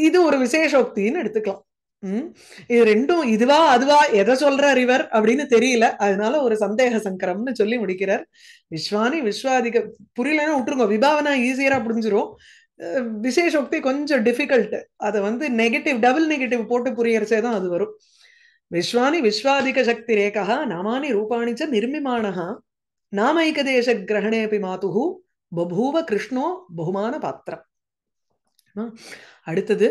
இது ஒரு விசேஷோக்தின்னு எடுத்துக்கலாம் உம் இது ரெண்டும் இதுவா அதுவா எதை சொல்ற இவர் அப்படின்னு தெரியல அதனால ஒரு சந்தேக சங்கரம்னு சொல்லி முடிக்கிறார் விஸ்வானி விஸ்வாதிக புரியலன்னா விட்டுருங்க விபாவனா ஈஸியரா புரிஞ்சிரும் விசேஷோக்தி கொஞ்சம் டிஃபிகல்ட்டு அதை வந்து நெகட்டிவ் டபுள் நெகட்டிவ் போட்டு புரியறச்சே தான் அது வரும் விஸ்வானி விஸ்வாதிக சக்தி ரேகா நாமானி ரூபாணி ச நிர்மிமானஹா நாமைகதேச கிரகணேபி மாதுகு பபூவ கிருஷ்ணோ பகுமான பாத்திரம் அடுத்தது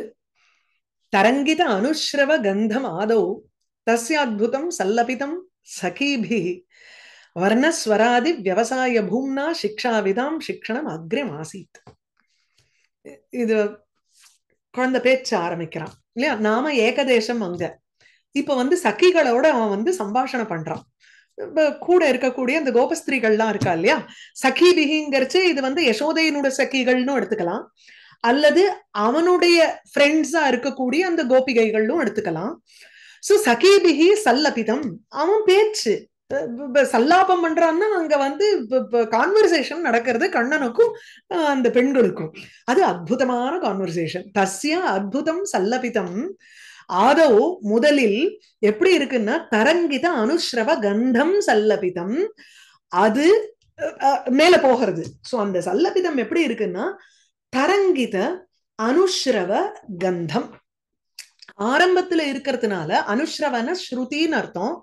தரங்கித அனுஸ்ரவ கந்தம் ஆதௌ தஸ்யாத்புதம் சல்லபிதம் சகீபி வர்ணஸ்வராதி விவசாய பூம்னா சிக்ஷாவிதாம் சிக்ஷணம் ஆசீத் இது குழந்தை பேச்ச ஆரம்பிக்கிறான் இல்லையா நாம ஏகதேசம் அங்க இப்ப வந்து சக்கிகளோட அவன் வந்து சம்பாஷணம் பண்றான் கூட இருக்கக்கூடிய கோபஸ்திரீகள் எல்லாம் இருக்கா இல்லையா சகி பிகிங்கிறச்சு இது வந்து யசோதையினுடைய சக்கிகள்னு எடுத்துக்கலாம் அல்லது அவனுடைய ஃப்ரெண்ட்ஸா இருக்கக்கூடிய அந்த கோபிகைகள்னும் எடுத்துக்கலாம் சோ சகிபிகி சல்லபிதம் அவன் பேச்சு சல்லாபம் பண்றான்னா அங்க வந்து கான்வர்சேஷன் நடக்கிறது கண்ணனுக்கும் அந்த பெண்களுக்கும் அது அற்புதமான கான்வர்சேஷன் தஸ்ய அற்புதம் சல்லபிதம் ஆதோ முதலில் எப்படி இருக்குன்னா தரங்கித அனுஸ்ரவ கந்தம் சல்லபிதம் அது மேல போகிறது சோ அந்த சல்லபிதம் எப்படி இருக்குன்னா தரங்கித அனுஸ்ரவ கந்தம் ஆரம்பத்துல இருக்கிறதுனால அனுஷ்ரவன ஸ்ருதின்னு அர்த்தம்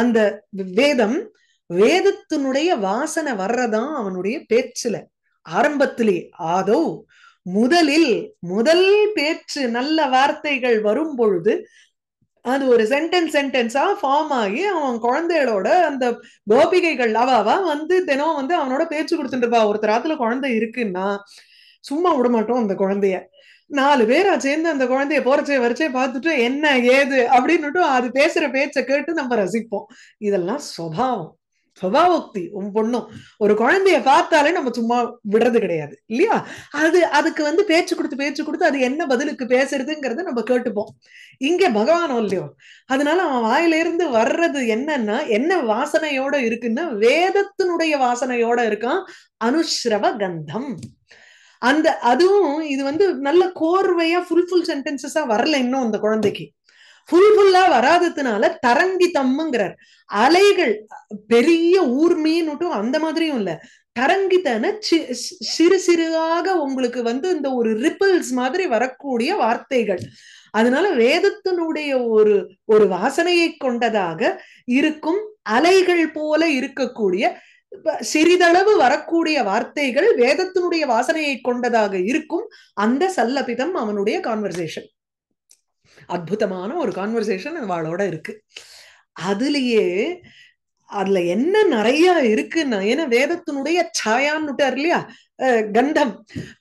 அந்த வேதம் வேதத்தினுடைய வாசனை வர்றதான் அவனுடைய பேச்சுல ஆரம்பத்திலே ஆதோ முதலில் முதல் பேச்சு நல்ல வார்த்தைகள் வரும் பொழுது அது ஒரு சென்டென்ஸ் சென்டென்ஸா ஃபார்ம் ஆகி அவன் குழந்தைகளோட அந்த கோபிகைகள் அவாவா வந்து தினம் வந்து அவனோட பேச்சு கொடுத்துட்டு இருப்பா ஒருத்தர் ஆத்துல குழந்தை இருக்குன்னா சும்மா விட மாட்டோம் அந்த குழந்தைய நாலு பேரா சேர்ந்து அந்த குழந்தைய போறச்சே வரச்சே பார்த்துட்டு என்ன ஏது அப்படின்னுட்டு அது பேசுற பேச்சை கேட்டு நம்ம ரசிப்போம் இதெல்லாம் சுவாவம் சுபாவோக்தி உன் பொண்ணும் ஒரு குழந்தைய பார்த்தாலே நம்ம சும்மா விடுறது கிடையாது இல்லையா அது அதுக்கு வந்து பேச்சு கொடுத்து பேச்சு கொடுத்து அது என்ன பதிலுக்கு பேசுறதுங்கிறத நம்ம கேட்டுப்போம் இங்க பகவானோ இல்லையோ அதனால அவன் வாயில இருந்து வர்றது என்னன்னா என்ன வாசனையோட இருக்குன்னா வேதத்தினுடைய வாசனையோட இருக்கான் அனுஸ்ரவ கந்தம் அந்த அதுவும் இது வந்து நல்ல கோர்வையா ஃபுல்ஃபுல் சென்டென்சஸா வரல இன்னும் அந்த குழந்தைக்கு ஃபுல்ஃபுல்லா வராததுனால தரங்கி தம்முங்கிறார் அலைகள் பெரிய மீன்ட்டும் அந்த மாதிரியும் இல்ல தரங்கித்தன சிறு சிறுவாக உங்களுக்கு வந்து இந்த ஒரு ரிப்பிள்ஸ் மாதிரி வரக்கூடிய வார்த்தைகள் அதனால வேதத்தினுடைய ஒரு ஒரு வாசனையை கொண்டதாக இருக்கும் அலைகள் போல இருக்கக்கூடிய சிறிதளவு வரக்கூடிய வார்த்தைகள் வேதத்தினுடைய வாசனையை கொண்டதாக இருக்கும் அந்த சல்லபிதம் அவனுடைய கான்வர்சேஷன் அற்புதமான ஒரு கான்வர்சேஷன் அவளோட இருக்கு அதுலயே அதுல என்ன நிறைய இருக்குன்னா ஏன்னா வேதத்தினுடைய சாயான்னுட்டார் இல்லையா கந்தம்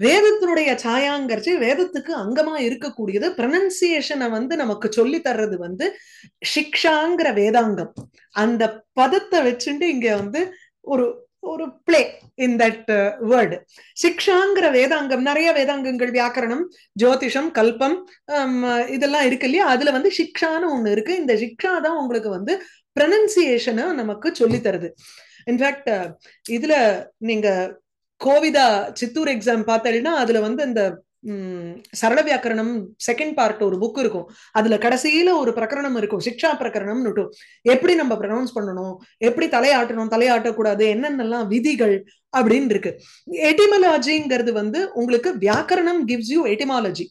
வேதத்தினுடைய சாயாங்கிறச்சு வேதத்துக்கு அங்கமா இருக்கக்கூடியது ப்ரனன்சியேஷனை வந்து நமக்கு சொல்லி தர்றது வந்து சிக்ஷாங்கிற வேதாங்கம் அந்த பதத்தை வச்சுட்டு இங்க வந்து ஒரு ஒரு பிளே இன் தட் வேர்டு சிக்ஷாங்கிற வேதாங்கம் நிறைய வேதாங்கங்கள் வியாக்கரணம் ஜோதிஷம் கல்பம் um, இதெல்லாம் இருக்கு இல்லையா அதுல வந்து சிக்ஷான்னு ஒண்ணு இருக்கு இந்த சிக்ஷா தான் உங்களுக்கு வந்து ப்ரனன்சியேஷனை நமக்கு சொல்லி தருது இன்ஃபேக்ட் uh, இதுல நீங்க கோவிதா சித்தூர் எக்ஸாம் பார்த்தீங்கன்னா அதுல வந்து இந்த சரள வியாக்கரணம் செகண்ட் பார்ட் ஒரு புக் இருக்கும் அதுல கடைசியில ஒரு பிரகரணம் இருக்கும் சிக்ஷா பிரகரணம் எப்படி நம்ம ப்ரனவுன்ஸ் பண்ணணும் எப்படி தலையாட்டணும் தலையாட்டக்கூடாது என்னென்னலாம் விதிகள் அப்படின்னு இருக்கு எட்டிமாலஜிங்கிறது வந்து உங்களுக்கு வியாக்கரணம் கிவ்ஸ் யூ எட்டிமாலஜி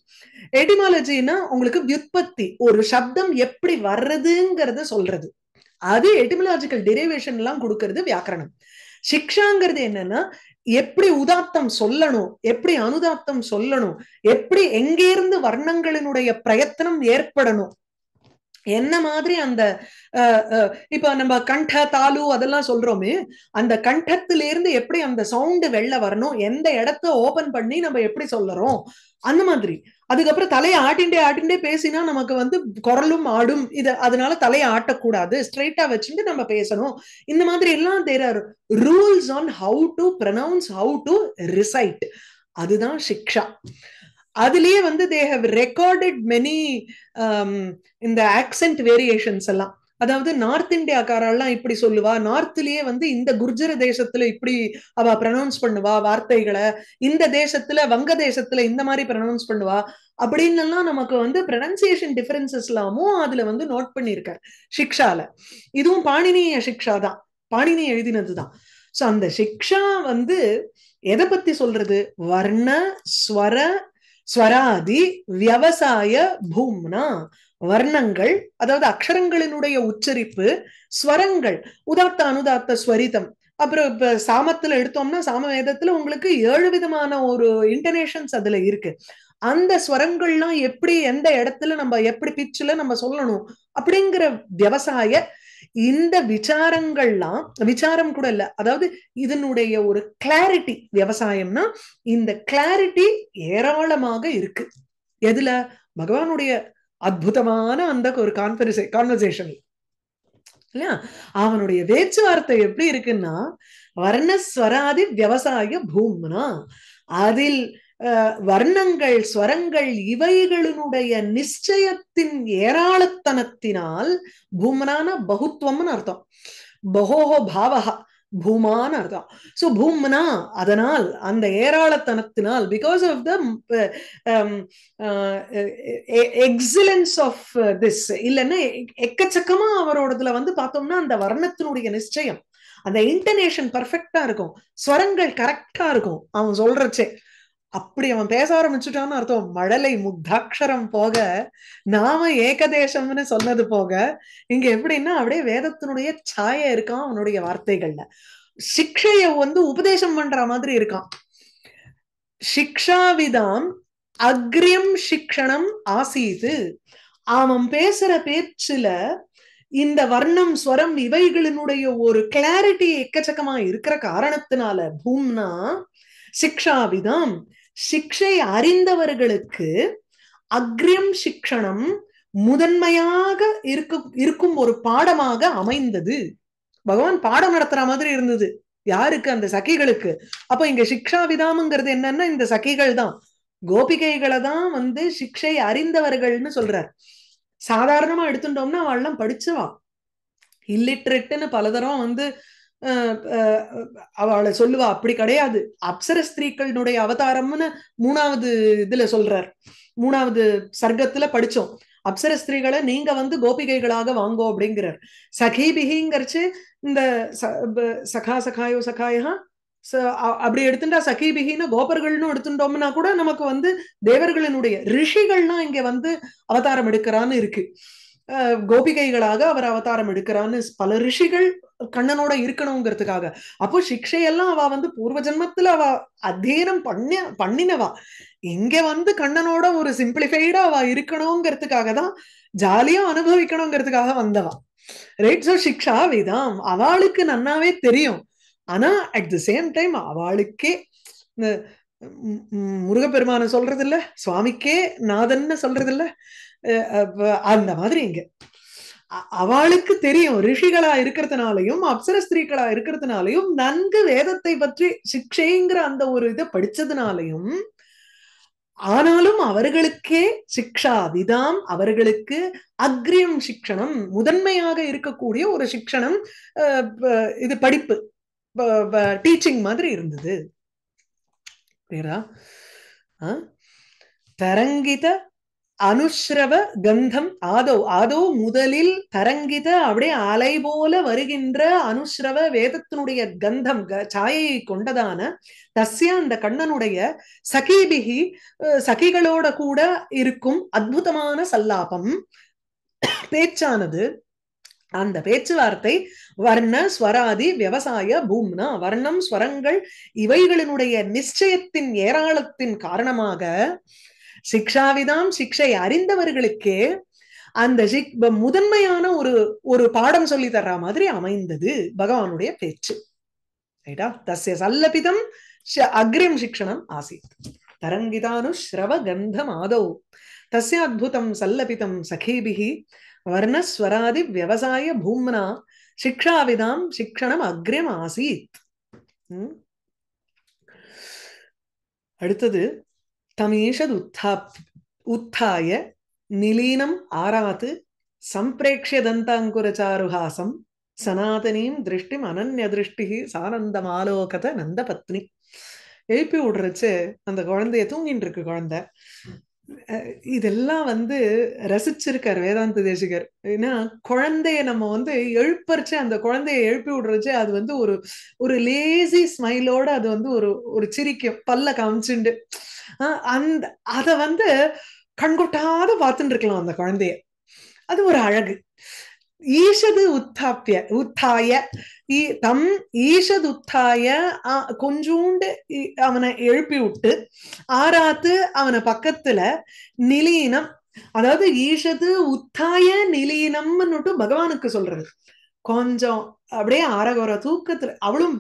எட்டிமாலஜின்னா உங்களுக்கு வியுற்பத்தி ஒரு சப்தம் எப்படி வர்றதுங்கிறத சொல்றது அது எட்டிமலாஜிக்கல் டெரிவேஷன் எல்லாம் கொடுக்கறது வியாக்கரணம் சிக்ஷாங்கிறது என்னன்னா எப்படி உதாத்தம் சொல்லணும் எப்படி அனுதாத்தம் சொல்லணும் எப்படி எங்கிருந்து வர்ணங்களினுடைய பிரயத்தனம் ஏற்படணும் என்ன மாதிரி அந்த இப்ப நம்ம கண்ட தாலு அதெல்லாம் சொல்றோமே அந்த கண்டத்திலிருந்து எப்படி அந்த சவுண்டு வெளில வரணும் எந்த இடத்த ஓபன் பண்ணி நம்ம எப்படி சொல்லறோம் அந்த மாதிரி அதுக்கப்புறம் தலையை ஆட்டிண்டே ஆட்டிண்டே பேசினா நமக்கு வந்து குரலும் ஆடும் இது அதனால தலையை ஆட்டக்கூடாது ஸ்ட்ரைட்டா வச்சுட்டு நம்ம பேசணும் இந்த மாதிரி எல்லாம் there are rules on how to pronounce how to recite அதுதான் சிக்ஷா அதுலயே வந்து தே ஹவ் ரெக்கார்டட் மெனி இந்த ஆக்சென்ட் வேரியேஷன்ஸ் எல்லாம் அதாவது நார்த் இந்தியாக்காரெல்லாம் இப்படி சொல்லுவா நார்த்லயே வந்து இந்த குர்ஜர தேசத்துல இப்படி அவ ப்ரனவுன்ஸ் பண்ணுவா வார்த்தைகளை இந்த தேசத்துல வங்க தேசத்துல இந்த மாதிரி ப்ரனவுன்ஸ் பண்ணுவா அப்படின்னு நமக்கு வந்து ப்ரனன்சியேஷன் டிஃபரன்சஸ் எல்லாமும் அதுல வந்து நோட் பண்ணியிருக்காரு சிக்ஷால இதுவும் பாணினிய சிக்ஷா தான் பாணினி எழுதினதுதான் சோ அந்த சிக்ஷா வந்து எதை பத்தி சொல்றது வர்ண ஸ்வர ஸ்வராதி விவசாய பூம்னா வர்ணங்கள் அதாவது அக்ஷரங்களினுடைய உச்சரிப்பு ஸ்வரங்கள் உதாத்த அனுதாத்த ஸ்வரிதம் அப்புறம் இப்ப சாமத்துல எடுத்தோம்னா சாம வேதத்துல உங்களுக்கு ஏழு விதமான ஒரு இன்டர்நேஷன்ஸ் அதுல இருக்கு அந்த ஸ்வரங்கள்லாம் எப்படி எந்த இடத்துல நம்ம எப்படி பிச்சுல நம்ம சொல்லணும் அப்படிங்கிற விவசாய இந்த விசாரங்கள்லாம் விசாரம் கூட இல்லை அதாவது இதனுடைய ஒரு கிளாரிட்டி விவசாயம்னா இந்த கிளாரிட்டி ஏராளமாக இருக்கு எதுல பகவானுடைய அற்புதமான அந்த ஒரு கான்வெர்சே கான்வர்சேஷன் இல்லையா அவனுடைய பேச்சுவார்த்தை எப்படி இருக்குன்னா வர்ணஸ்வராதி விவசாய பூம்னா அதில் வர்ணங்கள் ஸ்வரங்கள் இவைகளினுடைய நிச்சயத்தின் ஏராளத்தனத்தினால் பூமனான பகுத்துவம்னு அர்த்தம் பகோஹோ பாவகா பூமான்னு அர்த்தம் சோ பூம்னா அதனால் அந்த ஏராளத்தனத்தினால் because of the excellence of this இல்லைன்னா எக்கச்சக்கமா அவரோடதுல வந்து பார்த்தோம்னா அந்த வர்ணத்தினுடைய நிச்சயம் அந்த இன்டர்நேஷன் பர்ஃபெக்டா இருக்கும் ஸ்வரங்கள் கரெக்டா இருக்கும் அவன் சொல்றச்சே அப்படி அவன் பேச ஆரம்பிச்சுட்டான்னு அர்த்தம் மழலை முக்தாட்சரம் போக நாம ஏகதேசம்னு சொன்னது போக இங்க எப்படின்னா அப்படியே வேதத்தினுடைய சாய இருக்கான் அவனுடைய வார்த்தைகள்ல சிக்ஷைய வந்து உபதேசம் பண்ற மாதிரி இருக்கான் சிக்ஷாவிதாம் அக்ரியம் சிக்ஷணம் ஆசீது அவன் பேசுற பேச்சுல இந்த வர்ணம் ஸ்வரம் இவைகளினுடைய ஒரு கிளாரிட்டி எக்கச்சக்கமா இருக்கிற காரணத்தினால பூம்னா சிக்ஷாவிதாம் சிக்ஷை அறிந்தவர்களுக்கு அக்ரிம் சிக்ஷணம் முதன்மையாக இருக்கு இருக்கும் ஒரு பாடமாக அமைந்தது பகவான் பாடம் நடத்துற மாதிரி இருந்தது யாருக்கு அந்த சகிகளுக்கு அப்ப இங்க சிக்ஷா விதாமங்கிறது என்னன்னா இந்த சகிகள் தான் கோபிகைகளை தான் வந்து சிக்ஷை அறிந்தவர்கள்னு சொல்றார் சாதாரணமா எடுத்துட்டோம்னா அவள் எல்லாம் படிச்சவா இல்லிட்ரெட்டுன்னு பலதரம் வந்து அவளை சொல்லுவா அப்படி கிடையாது அப்சர ஸ்திரீக்களினுடைய அவதாரம்னு மூணாவது இதுல சொல்றார் மூணாவது சர்க்கத்துல படிச்சோம் அப்சர ஸ்திரீகளை நீங்க வந்து கோபிகைகளாக வாங்கோ அப்படிங்கிறார் சகிபிகிங்கிறச்சு இந்த சகா சகாயோ சகாயா அப்படி எடுத்துட்டா சகிபிகின்னு கோபர்கள்னு எடுத்துட்டோம்னா கூட நமக்கு வந்து தேவர்களினுடைய ரிஷிகள்னா இங்க வந்து அவதாரம் எடுக்கிறான்னு இருக்கு கோபிகைகளாக அவர் அவதாரம் எடுக்கிறான்னு பல ரிஷிகள் கண்ணனோட இருக்கணுங்கிறதுக்காக அப்போ சிக்ஷையெல்லாம் அவ வந்து பூர்வ ஜென்மத்துல அவ அத்தியனம் பண்ண பண்ணினவா இங்க வந்து கண்ணனோட ஒரு சிம்பிளிஃபைடா அவ இருக்கணுங்கிறதுக்காக தான் ஜாலியா அனுபவிக்கணுங்கிறதுக்காக வந்தவா ரைட் சோ சிக்ஷா விதம் அவளுக்கு நன்னாவே தெரியும் ஆனா அட் தி சேம் டைம் அவளுக்கே இந்த முருகப்பெருமான சொல்றது இல்ல சுவாமிக்கே நாதன்னு சொல்றது இல்ல அந்த மாதிரி இங்க அவளுக்கு தெரியும் ரிஷிகளா இருக்கிறதுனாலையும் அப்சர ஸ்திரீகளா இருக்கிறதுனாலையும் நன்கு வேதத்தை பற்றி சிக்ஷைங்கிற அந்த ஒரு இதை படிச்சதுனாலையும் ஆனாலும் அவர்களுக்கே சிக்ஷா விதாம் அவர்களுக்கு அக்ரியம் சிக்ஷணம் முதன்மையாக இருக்கக்கூடிய ஒரு சிக்ஷணம் இது படிப்பு டீச்சிங் மாதிரி இருந்தது தரங்கித அனுஷ்ரவ கந்தம் ஆதோ ஆதோ முதலில் தரங்கித அப்படியே அலை போல வருகின்ற அனுஷ்ரவ வேதத்தினுடைய கந்தம் சாயையை கொண்டதான தஸ்ய அந்த கண்ணனுடைய சகிபிகி சகிகளோட கூட இருக்கும் அத்தமான சல்லாபம் பேச்சானது அந்த பேச்சுவார்த்தை வர்ண ஸ்வராதி விவசாய பூம்னா வர்ணம் ஸ்வரங்கள் இவைகளினுடைய நிச்சயத்தின் ஏராளத்தின் காரணமாக சிக்ஷாவிதாம் சிக்ஷை அறிந்தவர்களுக்கே அந்த முதன்மையான ஒரு ஒரு பாடம் சொல்லி தர்ற மாதிரி அமைந்தது பகவானுடைய பேச்சு தசிய சல்லபிதம் அக்ரிம் சிக்ஷணம் ஆசித் தரங்கிதானு ஸ்ரவ மாதோ தசிய அத்தம் சல்லபிதம் சகீபிகி வர்ணஸ்வராதி விவசாய பூம்னா சிக்ஷாவிதாம் சிக்ஷணம் அக்ரிம் ஆசித் அடுத்தது तमेषदुत्थाप् உத்தாய நிலீனம் ஆராத்து சம்பிரேட்சிய தந்தாங்குரச்சாருஹாசம் சனாதனியும் திருஷ்டிம் அனன்ய திருஷ்டி சானந்தமாலோகத நந்த பத்னி எழுப்பி விடுறச்சு அந்த குழந்தைய தூங்கிட்டு இருக்கு குழந்தை இதெல்லாம் வந்து ரசிச்சிருக்கார் வேதாந்த தேசிகர் ஏன்னா குழந்தைய நம்ம வந்து எழுப்பறிச்சு அந்த குழந்தைய எழுப்பி விடுறச்சு அது வந்து ஒரு ஒரு லேசி ஸ்மைலோட அது வந்து ஒரு ஒரு சிரிக்கும் பல்ல காமிச்சுண்டு அந்த அதை வந்து கண்கொட்டாத பார்த்துட்டு இருக்கலாம் அந்த குழந்தைய அது ஒரு அழகு ஈஷது உத்தாப்பிய உத்தாய தம் ஈஷது உத்தாய கொஞ்சோண்டு அவனை எழுப்பி விட்டு ஆராத்து அவனை பக்கத்துல நிலீனம் அதாவது ஈஷது உத்தாய நிலீனம்னுட்டு பகவானுக்கு சொல்றது கொஞ்சம் அப்படியே ஆரகோர தூக்கத்துல அவளும்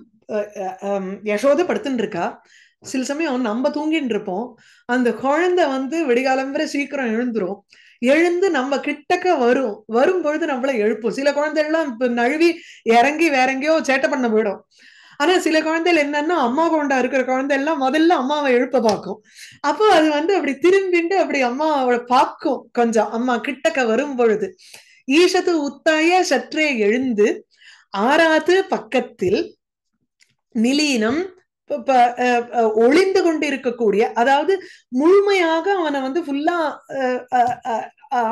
யசோத படுத்துட்டு இருக்கா சில சமயம் நம்ம தூங்கிட்டு இருப்போம் அந்த குழந்தை வந்து வரை சீக்கிரம் எழுந்துரும் எழுந்து நம்ம கிட்டக்க வரும் வரும் பொழுது நம்மள எழுப்போம் சில எல்லாம் இப்ப நழுவி இறங்கி வேற எங்கேயோ சேட்டை பண்ண போயிடும் ஆனா சில குழந்தைகள் என்னன்னா அம்மா கொண்டா இருக்கிற குழந்தை எல்லாம் முதல்ல அம்மாவை எழுப்ப பார்க்கும் அப்போ அது வந்து அப்படி திரும்பிண்டு அப்படி அம்மாவோட பார்க்கும் கொஞ்சம் அம்மா கிட்டக்க வரும் பொழுது ஈஷத்து உத்தாய சற்றே எழுந்து ஆறாத்து பக்கத்தில் நிலீனம் ஒளிந்து கொண்டு இருக்கக்கூடிய அதாவது முழுமையாக அவனை வந்து ஃபுல்லா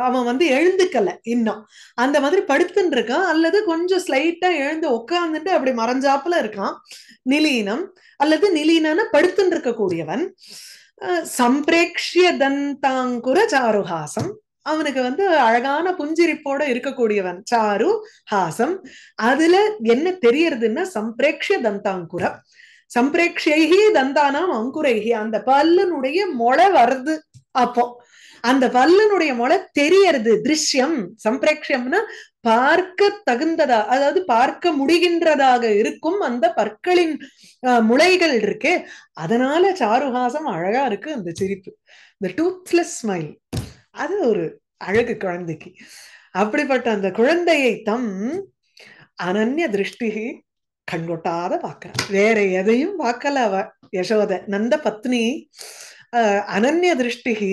அவன் வந்து எழுந்துக்கல இன்னும் அந்த மாதிரி படுத்துன்னு இருக்கான் அல்லது கொஞ்சம் ஸ்லைட்டா எழுந்து உட்காந்துட்டு அப்படி மறைஞ்சாப்புல இருக்கான் நிலீனம் அல்லது நிலீனான படுத்துன்னு இருக்கக்கூடியவன் சம்பிரேக்ஷிய தந்தாங்குர சாருஹாசம் அவனுக்கு வந்து அழகான புஞ்சிரிப்போட இருக்கக்கூடியவன் சாரு ஹாசம் அதுல என்ன தெரியறதுன்னா சம்பிரேக்ஷிய தந்தாங்குரம் சம்பிரேக்ஷைகி தந்தானாம் அங்குரேகி அந்த பல்லனுடைய மொளை வருது அப்போ அந்த பல்லனுடைய மொளை தெரியறது திருஷ்யம் சம்பிரேக்ஷம்னா பார்க்க தகுந்ததா அதாவது பார்க்க முடிகின்றதாக இருக்கும் அந்த பற்களின் முளைகள் இருக்கு அதனால சாருஹாசம் அழகா இருக்கு அந்த சிரிப்பு இந்த டூத்லெஸ் ஸ்மைல் அது ஒரு அழகு குழந்தைக்கு அப்படிப்பட்ட அந்த குழந்தையை தம் அனன்ய திருஷ்டி கண்கொட்டாத பார்க்கறான் வேற எதையும் பார்க்கல அவ யசோத நந்த பத்னி அஹ் அனன்ய திருஷ்டிகி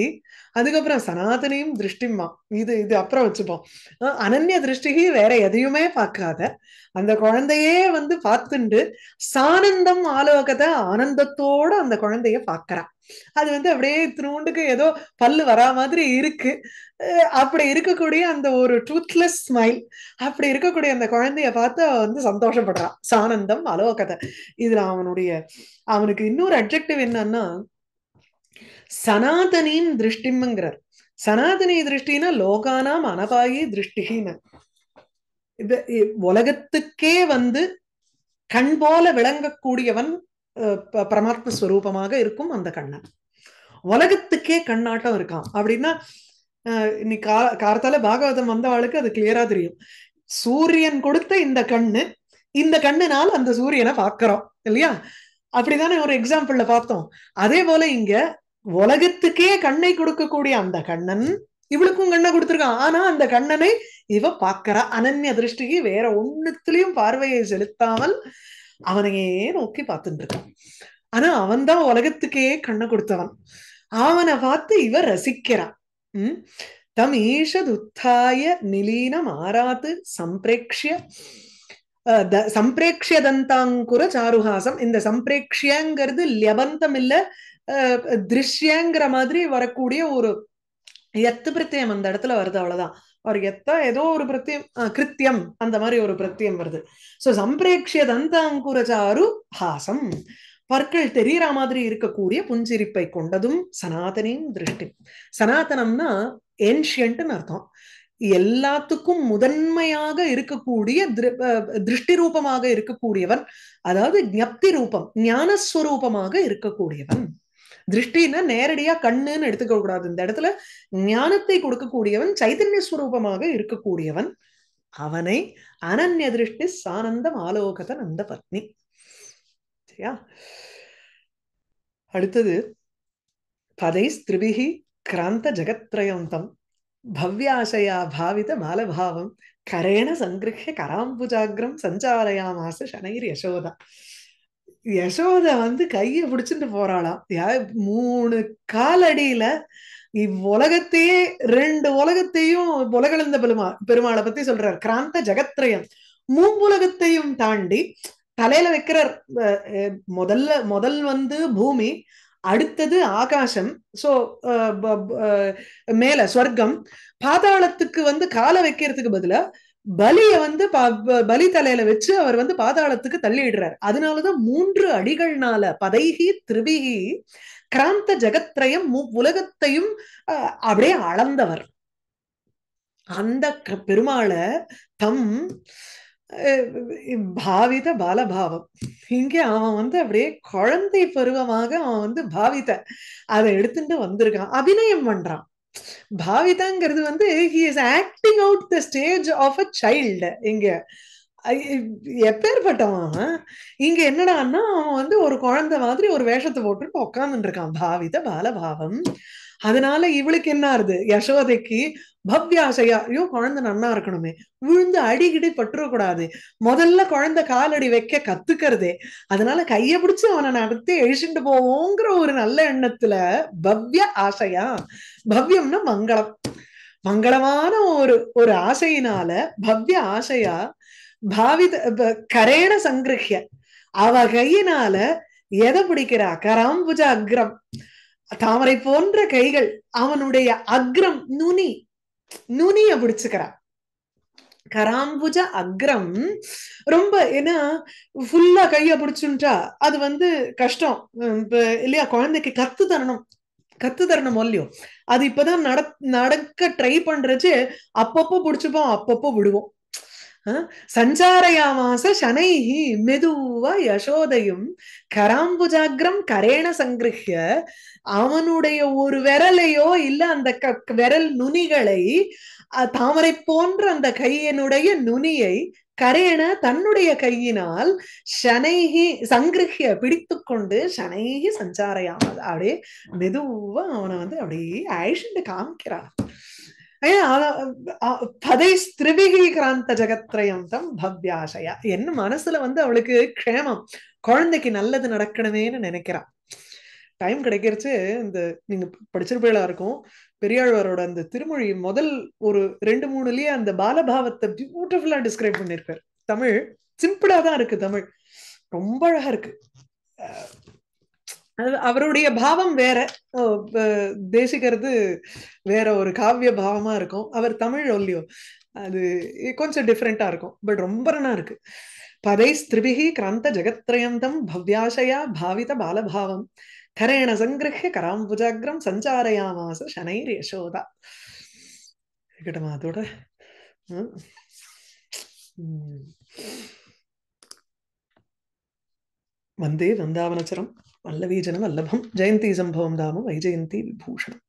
அதுக்கப்புறம் சனாதனையும் திருஷ்டிமா இது இது அப்புறம் வச்சுப்போம் அனன்ய திருஷ்டிகி வேற எதையுமே பார்க்காத அந்த குழந்தையே வந்து பார்த்துண்டு சானந்தம் ஆலோகத்தை ஆனந்தத்தோட அந்த குழந்தைய பாக்குறா அது வந்து அப்படியே திருண்டுக்கு ஏதோ பல்லு வரா மாதிரி இருக்கு அப்படி இருக்கக்கூடிய அந்த ஒரு ட்ரூத்லெஸ் ஸ்மைல் அப்படி இருக்கக்கூடிய அந்த குழந்தைய பார்த்து வந்து சந்தோஷப்படுறான் சானந்தம் அலோகதை இதுல அவனுடைய அவனுக்கு இன்னொரு அப்ஜெக்டிவ் என்னன்னா சனாதனின் திருஷ்டிம்ங்கிறார் சனாதனி திருஷ்டினா லோகானாம் அனபாயி திருஷ்டின்னு இது உலகத்துக்கே வந்து கண் போல விளங்கக்கூடியவன் பரமாத்ம ஸ்வரூபமாக இருக்கும் அந்த கண்ணன் உலகத்துக்கே கண்ணாட்டம் இருக்கான் அப்படின்னா இன்னைக்கு கா கார்த்தால பாகவதம் வந்தவாளுக்கு அது கிளியரா தெரியும் சூரியன் கொடுத்த இந்த கண்ணு இந்த கண்ணுனால அந்த சூரியனை பார்க்கிறோம் இல்லையா அப்படிதானே ஒரு எக்ஸாம்பிள்ல பார்த்தோம் அதே போல இங்க உலகத்துக்கே கண்ணை கொடுக்கக்கூடிய அந்த கண்ணன் இவளுக்கும் கண்ணை கொடுத்துருக்கான் ஆனா அந்த கண்ணனை இவ பாக்குறா அனன்ய திருஷ்டிக்கு வேற ஒன்னுத்திலயும் பார்வையை செலுத்தாமல் அவனையே நோக்கி பார்த்துட்டு இருக்கான் ஆனா அவன் தான் உலகத்துக்கே கண்ணை கொடுத்தவன் அவனை பார்த்து இவ ரசிக்கிறான் உம் தம் ஈஷதுத்தாய நிலீனம் ஆராத்து சம்பிரேக்ஷிய சம்பிரேக்ஷிய தந்தாங்குர சாருஹாசம் இந்த சம்பிரேக்ஷியங்கிறது லெபந்தம் இல்ல திருஷ்யங்கிற மாதிரி வரக்கூடிய ஒரு எத்து பிரத்தியம் அந்த இடத்துல வருது அவ்வளவுதான் அவர் எத்த ஏதோ ஒரு பிரத்தியம் கிருத்தியம் அந்த மாதிரி ஒரு பிரத்தியம் வருது சோ சம்பிரேக்ஷிய தந்தாங்குரஜாரு ஹாசம் பற்கள் தெரியற மாதிரி இருக்கக்கூடிய புஞ்சிரிப்பை கொண்டதும் சனாதனையும் திருஷ்டி சனாதனம்னா ஏன்ஷியன்ட்னு அர்த்தம் எல்லாத்துக்கும் முதன்மையாக இருக்கக்கூடிய திருஷ்டி ரூபமாக இருக்கக்கூடியவன் அதாவது ஜப்தி ரூபம் ஞானஸ்வரூபமாக இருக்கக்கூடியவன் திருஷ்டின்னா நேரடியா கண்ணுன்னு எடுத்துக்க கூடாது இந்த இடத்துல ஞானத்தை கொடுக்கக்கூடியவன் சைதன்ய ஸ்வரூபமாக இருக்கக்கூடியவன் அவனை அனன்ய திருஷ்டி சானந்தம் ஆலோகத நந்த பத்னி சரியா அடுத்தது பதை ஸ்திருபிகி கிராந்த ஜகத்ரயந்தம் பவ்யாசையா பாவித மாலபாவம் கரேண சங்கிருஹ கராம்புஜாகிரம் சஞ்சாரயாமாச சனைர் யசோதா யசோத வந்து கையை பிடிச்சிட்டு போறாளாம் மூணு காலடியில இவ்வுலகத்தையே ரெண்டு உலகத்தையும் உலகளந்த பெருமா பெருமாளை பத்தி சொல்றார் கிராந்த ஜகத்ரயம் மூவுலகத்தையும் தாண்டி தலையில வைக்கிறார் முதல்ல முதல் வந்து பூமி அடுத்தது ஆகாசம் சோ மேல ஸ்வர்க்கம் பாதாளத்துக்கு வந்து காலை வைக்கிறதுக்கு பதிலா பலிய வந்து பலி தலையில வச்சு அவர் வந்து பாதாளத்துக்கு தள்ளிடுறாரு அதனாலதான் மூன்று அடிகள்னால பதைகி திருவிகி கிராந்த ஜெகத்ரயம் உலகத்தையும் அப்படியே அளந்தவர் அந்த பெருமாளை தம் பாவித பாலபாவம் இங்கே அவன் வந்து அப்படியே குழந்தை பருவமாக அவன் வந்து பாவித அதை எடுத்துட்டு வந்திருக்கான் அபிநயம் பண்றான் பாவிதாங்கிறது வந்து he is acting out the stage of a child இங்க எப்பேற்பட்டவன் இங்க என்னடான்னா அவன் வந்து ஒரு குழந்தை மாதிரி ஒரு வேஷத்தை போட்டுட்டு உட்காந்துருக்கான் இருக்கான் பாவித பாலபாவம் அதனால இவளுக்கு என்ன ஆறுது யசோதைக்கு பவ்யாசையா ஐயோ குழந்தை நன்னா இருக்கணுமே விழுந்து அடிகிடி பட்டுறக்கூடாது முதல்ல குழந்தை காலடி வைக்க கத்துக்கிறதே அதனால கைய பிடிச்சு அவனை நடத்தி எழுச்சிட்டு போவோங்கிற ஒரு நல்ல எண்ணத்துல பவ்ய ஆசையா பவ்யம்னா மங்களம் மங்களமான ஒரு ஒரு ஆசையினால பவ்ய ஆசையா பாவித கரேன சங்கிரஹிய அவ கையினால எதை பிடிக்கிறா கராம்புஜ அக்ரம் தாமரை போன்ற கைகள் அவனுடைய அக்ரம் நுனி நுனிய பிடிச்சுக்கிறான் கராம்புஜ அக்ரம் ரொம்ப ஏன்னா ஃபுல்லா கைய பிடிச்சுட்டா அது வந்து கஷ்டம் இல்லையா குழந்தைக்கு கத்து தரணும் கத்து தரணும் இல்லையோ அது இப்பதான் நட நடக்க ட்ரை பண்றச்சு அப்பப்போ பிடிச்சுப்போம் அப்பப்போ விடுவோம் சஞ்சாரயாமாச சனைஹி மெதுவ யசோதையும் கராம்புஜாகிரம் கரேண சங்கிருஹிய அவனுடைய ஒரு விரலையோ இல்ல அந்த க விரல் நுனிகளை தாமரை போன்ற அந்த கையினுடைய நுனியை கரேன தன்னுடைய கையினால் சனைகி சங்கிருகிய பிடித்து கொண்டு சனைகி சஞ்சாரையாமல் அப்படியே மெதுவா அவனை வந்து அப்படியே அழிச்சுட்டு காமிக்கிறான் பதை ஸ்திரிவிகை கிராந்த ஜகத்ரயம் தம் பவ்யாசயா என்ன மனசுல வந்து அவளுக்கு க்ஷேமம் குழந்தைக்கு நல்லது நடக்கணுமேன்னு நினைக்கிறான் டைம் கிடைக்கிறச்சு இந்த நீங்க படிச்சிருப்பீங்களா இருக்கும் பெரியாழ்வாரோட அந்த திருமொழி முதல் ஒரு ரெண்டு மூணுலயே அந்த பாலபாவத்தை பியூட்டிஃபுல்லா டிஸ்கிரைப் பண்ணிருப்பாரு தமிழ் சிம்பிளா தான் இருக்கு தமிழ் ரொம்ப அழகா இருக்கு அவருடைய பாவம் வேற தேசிக்கிறது வேற ஒரு காவிய பாவமா இருக்கும் அவர் தமிழ் ஒல்லியோ அது கொஞ்சம் டிஃப்ரெண்டா இருக்கும் பட் ரொம்ப நல்லா இருக்கு பதை ஸ்திரிபிகி கிராந்த ஜெகத்ரயந்தம் பவ்யாசயா பாவித பாலபாவம் கரேண சங்கிருஹிய கராம்புஜாகிரம் சஞ்சாரயாமாச சனைர் யசோதா இருக்கட்டுமா அதோட வந்தே வந்தாவனச்சரம் பல்லவீஜன வல்லபம் ஜெயந்தி சம்பவம் நாம வைஜெயந்தி விபூஷணம்